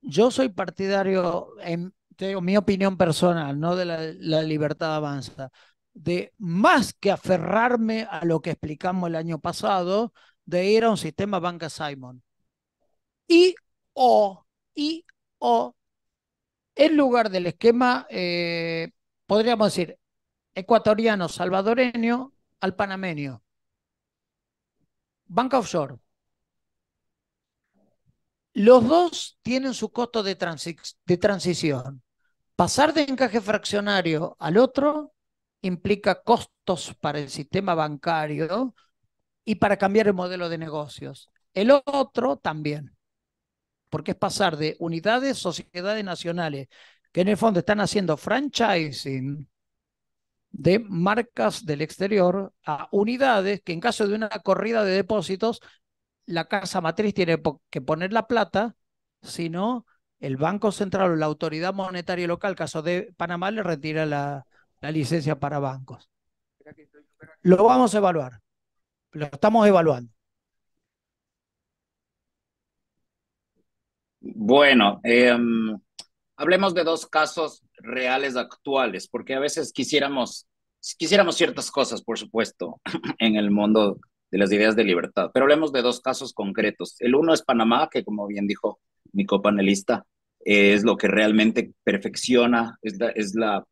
Speaker 1: yo soy partidario, en, mi opinión personal, ¿no? De la, la libertad avanza de más que aferrarme a lo que explicamos el año pasado, de ir a un sistema banca Simon. Y o, y o, en lugar del esquema, eh, podríamos decir, ecuatoriano, salvadoreño, al panameño. Banca offshore. Los dos tienen su costo de, de transición. Pasar de encaje fraccionario al otro implica costos para el sistema bancario y para cambiar el modelo de negocios. El otro también, porque es pasar de unidades, sociedades nacionales, que en el fondo están haciendo franchising de marcas del exterior a unidades que en caso de una corrida de depósitos, la casa matriz tiene que poner la plata, sino el Banco Central o la autoridad monetaria local, caso de Panamá, le retira la, la licencia para bancos. Lo vamos a evaluar. Lo estamos evaluando.
Speaker 2: Bueno, em, hablemos de dos casos reales actuales, porque a veces quisiéramos, quisiéramos ciertas cosas, por supuesto, *clears throat* en el mundo de las ideas de libertad, pero hablemos de dos casos concretos. El uno es Panamá, que como bien dijo mi copanelista, es lo que realmente perfecciona, es la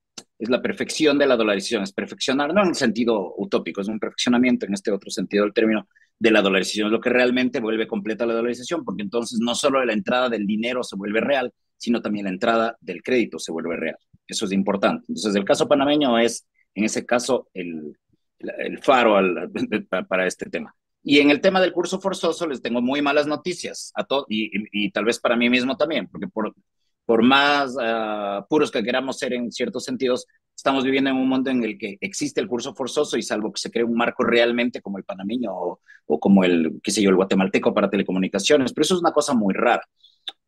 Speaker 2: es la perfección de la dolarización, es perfeccionar, no en un sentido utópico, es un perfeccionamiento en este otro sentido del término de la dolarización, es lo que realmente vuelve completa la dolarización, porque entonces no solo la entrada del dinero se vuelve real, sino también la entrada del crédito se vuelve real. Eso es importante. Entonces, el caso panameño es, en ese caso, el, faro para este tema. Y en el tema del curso forzoso les tengo muy malas noticias a y, tal vez para mí mismo también, porque por, por más ah, puros que queramos ser en ciertos sentidos, estamos viviendo en un mundo en el que existe el curso forzoso y salvo que se cree un marco realmente como el panameño o, como el, qué sé yo, el guatemalteco para telecomunicaciones, pero eso es una cosa muy rara.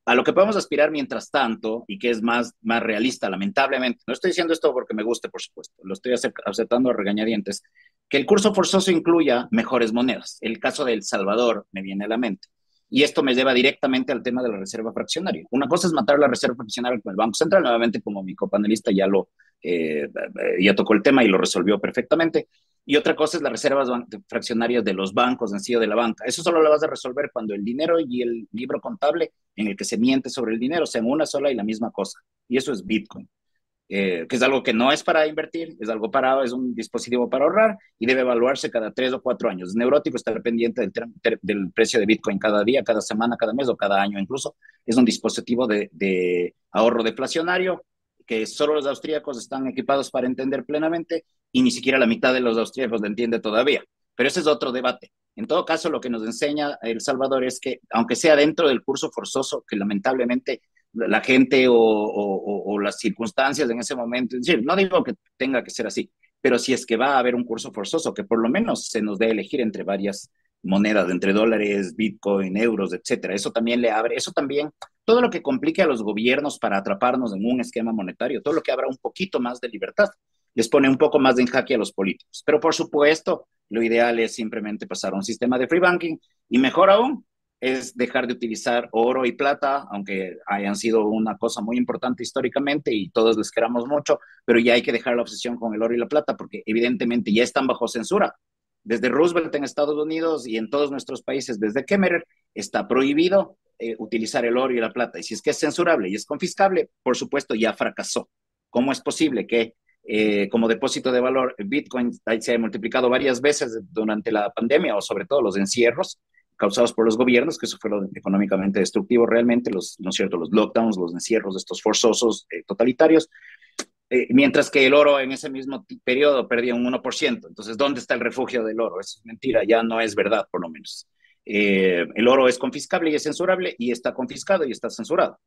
Speaker 2: A lo que podemos aspirar mientras tanto y que es más, más realista, lamentablemente, no estoy diciendo esto porque me guste, por supuesto, lo estoy aceptando a regañadientes, que el curso forzoso incluya mejores monedas. El caso del Salvador me viene a la mente. Y esto me lleva directamente al tema de la reserva fraccionaria. Una cosa es matar la reserva fraccionaria con el Banco Central, nuevamente como mi copanelista ya lo eh, ya tocó el tema y lo resolvió perfectamente. Y otra cosa es las reservas fraccionarias de los bancos en sí de la banca. Eso solo lo vas a resolver cuando el dinero y el libro contable en el que se miente sobre el dinero sean una sola y la misma cosa. Y eso es Bitcoin. Eh, que es algo que no es para invertir, es algo parado es un dispositivo para ahorrar y debe evaluarse cada tres o cuatro años. Es neurótico estar pendiente del, precio de Bitcoin cada día, cada semana, cada mes o cada año incluso. Es un dispositivo de, de ahorro deflacionario que solo los austríacos están equipados para entender plenamente y ni siquiera la mitad de los austríacos lo entiende todavía. Pero ese es otro debate. En todo caso, lo que nos enseña El Salvador es que, aunque sea dentro del curso forzoso, que lamentablemente la gente o, las circunstancias en ese momento. Es decir, no digo que tenga que ser así, pero si es que va a haber un curso forzoso, que por lo menos se nos dé elegir entre varias monedas, entre dólares, bitcoin, euros, etcétera. Eso también le abre, eso también, todo lo que complique a los gobiernos para atraparnos en un esquema monetario, todo lo que abra un poquito más de libertad, les pone un poco más de enjaque a los políticos. Pero por supuesto, lo ideal es simplemente pasar a un sistema de free banking y mejor aún, es dejar de utilizar oro y plata, aunque hayan sido una cosa muy importante históricamente y todos les queramos mucho, pero ya hay que dejar la obsesión con el oro y la plata porque evidentemente ya están bajo censura. Desde Roosevelt en Estados Unidos y en todos nuestros países, desde Kemmerer, está prohibido eh, utilizar el oro y la plata. Y si es que es censurable y es confiscable, por supuesto ya fracasó. ¿Cómo es posible que eh, como depósito de valor Bitcoin se haya multiplicado varias veces durante la pandemia o sobre todo los encierros? causados por los gobiernos, que eso fue lo económicamente destructivo realmente, los, ¿no es cierto?, los lockdowns, los encierros estos forzosos eh, totalitarios, eh, mientras que el oro en ese mismo periodo perdía un 1%. Entonces, ¿dónde está el refugio del oro? Eso es mentira, ya no es verdad, por lo menos. Eh, el oro es confiscable y es censurable y está confiscado y está censurado.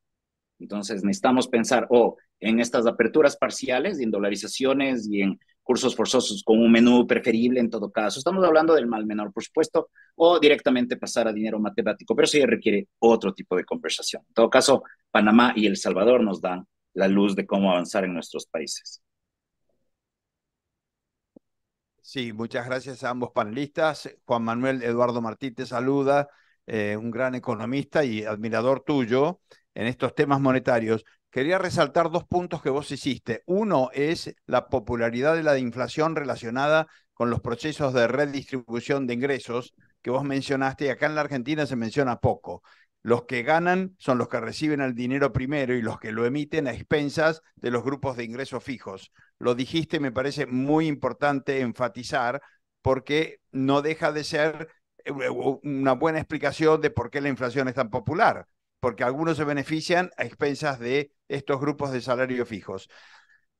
Speaker 2: Entonces, necesitamos pensar, o oh, en estas aperturas parciales y en dolarizaciones y en cursos forzosos con un menú preferible en todo caso. Estamos hablando del mal menor, por supuesto, o directamente pasar a dinero matemático, pero ya requiere otro tipo de conversación. En todo caso, Panamá y El Salvador nos dan la luz de cómo avanzar en nuestros países.
Speaker 4: Sí, muchas gracias a ambos panelistas. Juan Manuel Eduardo Martí te saluda, eh, un gran economista y admirador tuyo en estos temas monetarios quería resaltar dos puntos que vos hiciste. Uno es la popularidad de la inflación relacionada con los procesos de redistribución de ingresos que vos mencionaste, y acá en la Argentina se menciona poco. Los que ganan son los que reciben el dinero primero y los que lo emiten a expensas de los grupos de ingresos fijos. Lo dijiste, me parece muy importante enfatizar porque no deja de ser eh, una buena explicación de por qué la inflación es tan popular porque algunos se benefician a expensas de estos grupos de salario fijos.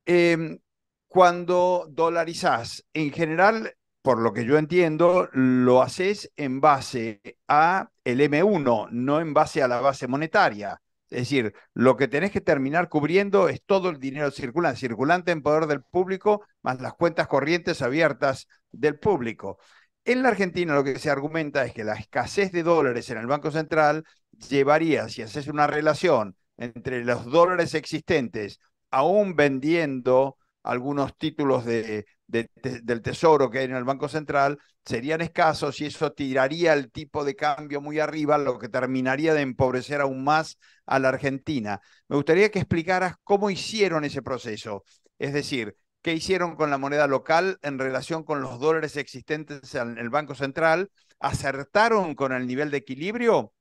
Speaker 4: Em, cuando dolarizás, en general, por lo que yo entiendo, lo haces en base a el M1, no en base a la base monetaria. Es decir, lo que tenés que terminar cubriendo es todo el dinero circulante, circulante en poder del público, más las cuentas corrientes abiertas del público. En la Argentina lo que se argumenta es que la escasez de dólares en el Banco Central llevaría, si haces una relación entre los dólares existentes, aún vendiendo algunos títulos de, del tesoro que hay en el Banco Central, serían escasos y eso tiraría el tipo de cambio muy arriba, lo que terminaría de empobrecer aún más a la Argentina. Me gustaría que explicaras cómo hicieron ese proceso, es decir, qué hicieron con la moneda local en relación con los dólares existentes en el Banco Central, acertaron con el nivel de equilibrio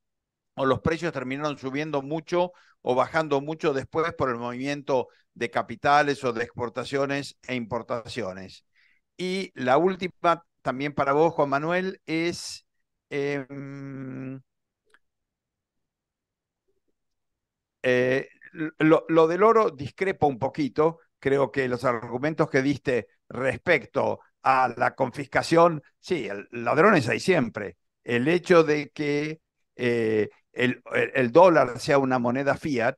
Speaker 4: o los precios terminaron subiendo mucho o bajando mucho después por el movimiento de capitales o de exportaciones e importaciones. Y la última, también para vos, Juan Manuel, es... Em, eh, lo, del oro discrepa un poquito. Creo que los argumentos que diste respecto a la confiscación, sí, ladrones hay siempre. El hecho de que eh, el, dólar sea una moneda fiat,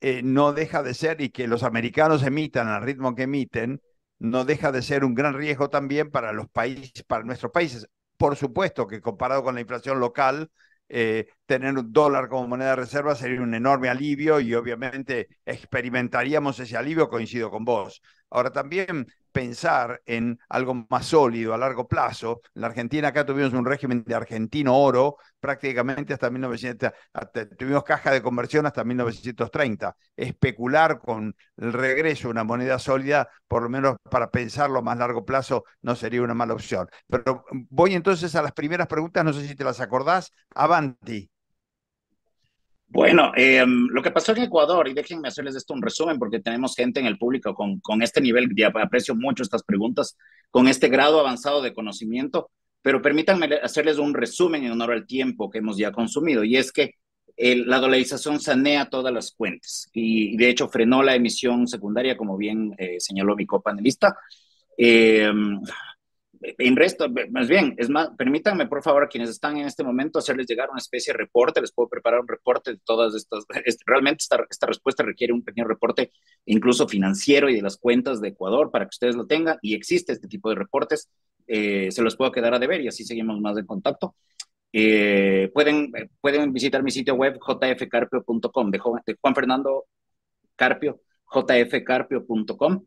Speaker 4: eh, no deja de ser, y que los americanos emitan al ritmo que emiten, no deja de ser un gran riesgo también para los países, para nuestros países. Por supuesto que comparado con la inflación local, eh, tener un dólar como moneda de reserva sería un enorme alivio y obviamente experimentaríamos ese alivio, coincido con vos. Ahora también pensar en algo más sólido a largo plazo. En la Argentina acá tuvimos un régimen de argentino oro prácticamente hasta 1900, tuvimos caja de conversión hasta 1930. Especular con el regreso de una moneda sólida, por lo menos para pensarlo a más largo plazo, no sería una mala opción. Pero voy entonces a las primeras preguntas, no sé si te las acordás. Avanti.
Speaker 2: Bueno, em, lo que pasó en Ecuador, y déjenme hacerles esto un resumen, porque tenemos gente en el público con, con este nivel, aprecio mucho estas preguntas, con este grado avanzado de conocimiento, pero permítanme hacerles un resumen en honor al tiempo que hemos ya consumido, y es que la dolarización sanea todas las cuentas y, de hecho frenó la emisión secundaria, como bien eh, señaló mi copanelista. Eh, en resto, más bien, es más, permítanme por favor a quienes están en este momento hacerles llegar una especie de reporte, les puedo preparar un reporte de todas estas, este, realmente esta, esta, respuesta requiere un pequeño reporte incluso financiero y de las cuentas de Ecuador para que ustedes lo tengan y existe este tipo de reportes, eh, se los puedo quedar a deber y así seguimos más en contacto. Eh, pueden, pueden visitar mi sitio web jfcarpio.com de, Juan Fernando Carpio, jfcarpio.com.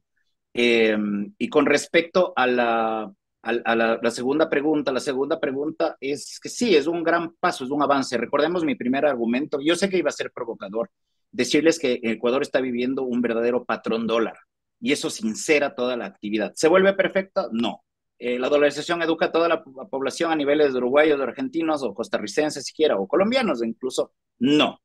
Speaker 2: Eh, y con respecto a la la, segunda pregunta. La segunda pregunta es que sí, es un gran paso, es un avance. Recordemos mi primer argumento. Yo sé que iba a ser provocador decirles que Ecuador está viviendo un verdadero patrón dólar y eso sincera toda la actividad. ¿Se vuelve perfecta? No. Eh, la dolarización educa a toda la, población a niveles de uruguayos, de argentinos o costarricenses siquiera, o colombianos incluso. No.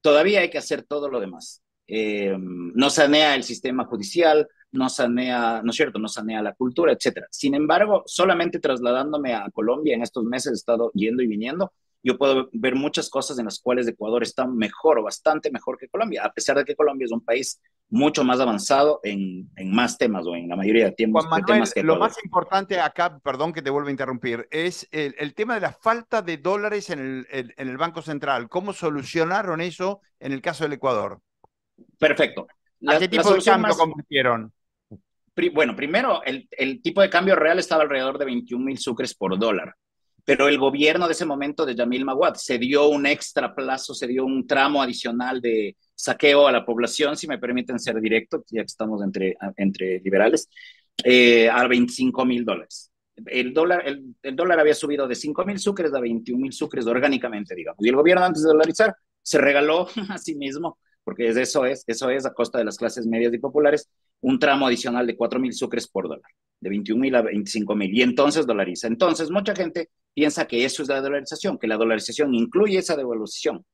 Speaker 2: Todavía hay que hacer todo lo demás. Eh, no sanea el sistema judicial, no sanea, ¿no es cierto?, no sanea la cultura, etc. Sin embargo, solamente trasladándome a Colombia en estos meses, he estado yendo y viniendo, yo puedo ver muchas cosas en las cuales Ecuador está mejor o bastante mejor que Colombia, a pesar de que Colombia es un país mucho más avanzado en, más temas o en la mayoría de, tiempos, que Lo más
Speaker 4: importante acá, perdón que te vuelvo a interrumpir, es el, tema de la falta de dólares en el, en el Banco Central. ¿Cómo solucionaron eso en el caso del Ecuador? Perfecto.
Speaker 3: qué tipo de
Speaker 2: bueno, primero, el, tipo de cambio real estaba alrededor de 21 mil sucres por dólar, pero el gobierno de ese momento de Yamil Maguad se dio un extra plazo, se dio un tramo adicional de saqueo a la población, si me permiten ser directo, ya que estamos entre, entre liberales, eh, a 25 mil dólares. El dólar, el, dólar había subido de 5 mil sucres a 21 mil sucres orgánicamente, digamos. Y el gobierno antes de dolarizar se regaló *laughs* a sí mismo, porque eso es, eso es a costa de las clases medias y populares, un tramo adicional de 4 mil sucres por dólar, de 21 mil a 25 mil, y entonces dolariza. Entonces, mucha gente piensa que eso es la dolarización, que la dolarización incluye esa devolución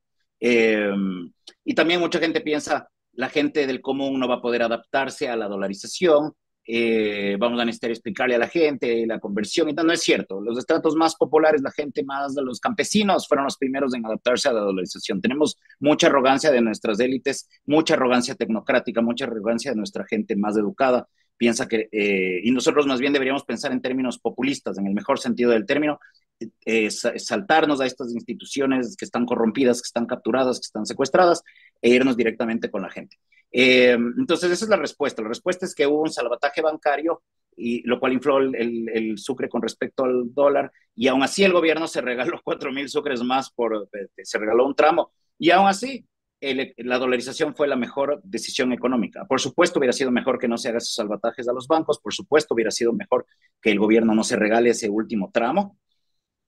Speaker 2: em, y también mucha gente piensa, la gente del común no va a poder adaptarse a la dolarización, eh, vamos a necesitar explicarle a la gente la conversión y tal. No es cierto. Los estratos más populares, la gente más de los campesinos, fueron los primeros en adaptarse a la dolarización. Tenemos mucha arrogancia de nuestras élites, mucha arrogancia tecnocrática, mucha arrogancia de nuestra gente más educada. Piensa que, eh, y nosotros más bien deberíamos pensar en términos populistas, en el mejor sentido del término, eh, saltarnos a estas instituciones que están corrompidas, que están capturadas, que están secuestradas e irnos directamente con la gente. Eh, entonces, esa es la respuesta. La respuesta es que hubo un salvataje bancario, y lo cual infló el, sucre con respecto al dólar, y aún así el gobierno se regaló *laughs* cuatro mil sucres más, por, eh, eh, se regaló un tramo, y aún así la dolarización fue la mejor decisión económica. Por supuesto, hubiera sido mejor que no se hagan esos salvatajes a los bancos, por supuesto, hubiera sido mejor que el gobierno no se regale ese último tramo,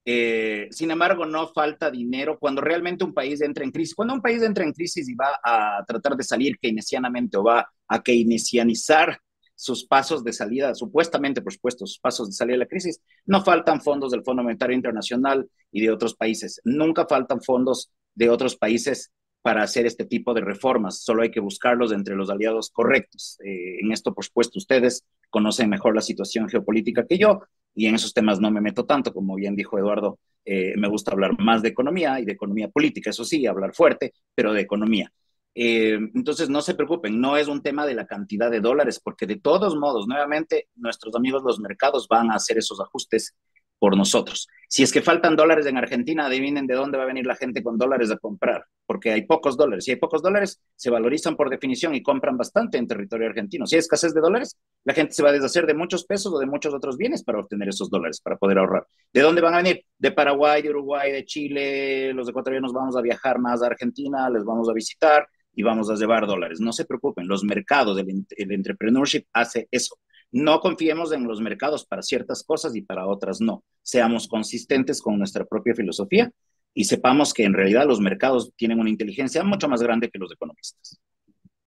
Speaker 2: eh, sin embargo, no falta dinero cuando realmente un país entra en crisis. Cuando un país entra en crisis y va a tratar de salir keynesianamente o va a keynesianizar sus pasos de salida, supuestamente, por supuesto, sus pasos de salida de la crisis, no faltan fondos del Fondo Monetario Internacional y de otros países. Nunca faltan fondos de otros países para hacer este tipo de reformas. Solo hay que buscarlos entre los aliados correctos. Eh, en esto, por supuesto, ustedes conocen mejor la situación geopolítica que yo, y en esos temas no me meto tanto, como bien dijo Eduardo, eh, me gusta hablar más de economía y de economía política, eso sí, hablar fuerte, pero de economía. Eh, entonces, no se preocupen, no es un tema de la cantidad de dólares, porque de todos modos, nuevamente, nuestros amigos los mercados van a hacer esos ajustes por nosotros. Si es que faltan dólares en Argentina, adivinen de dónde va a venir la gente con dólares a comprar, porque hay pocos dólares. Si hay pocos dólares, se valorizan por definición y compran bastante en territorio argentino. Si hay escasez de dólares, la gente se va a deshacer de muchos pesos o de muchos otros bienes para obtener esos dólares, para poder ahorrar. ¿De dónde van a venir? De Paraguay, de Uruguay, de Chile. Los ecuatorianos vamos a viajar más a Argentina, les vamos a visitar y vamos a llevar dólares. No se preocupen, los mercados, del entrepreneurship hace eso no confiemos en los mercados para ciertas cosas y para otras no. Seamos consistentes con nuestra propia filosofía y sepamos que en realidad los mercados tienen una inteligencia mucho más grande que los economistas.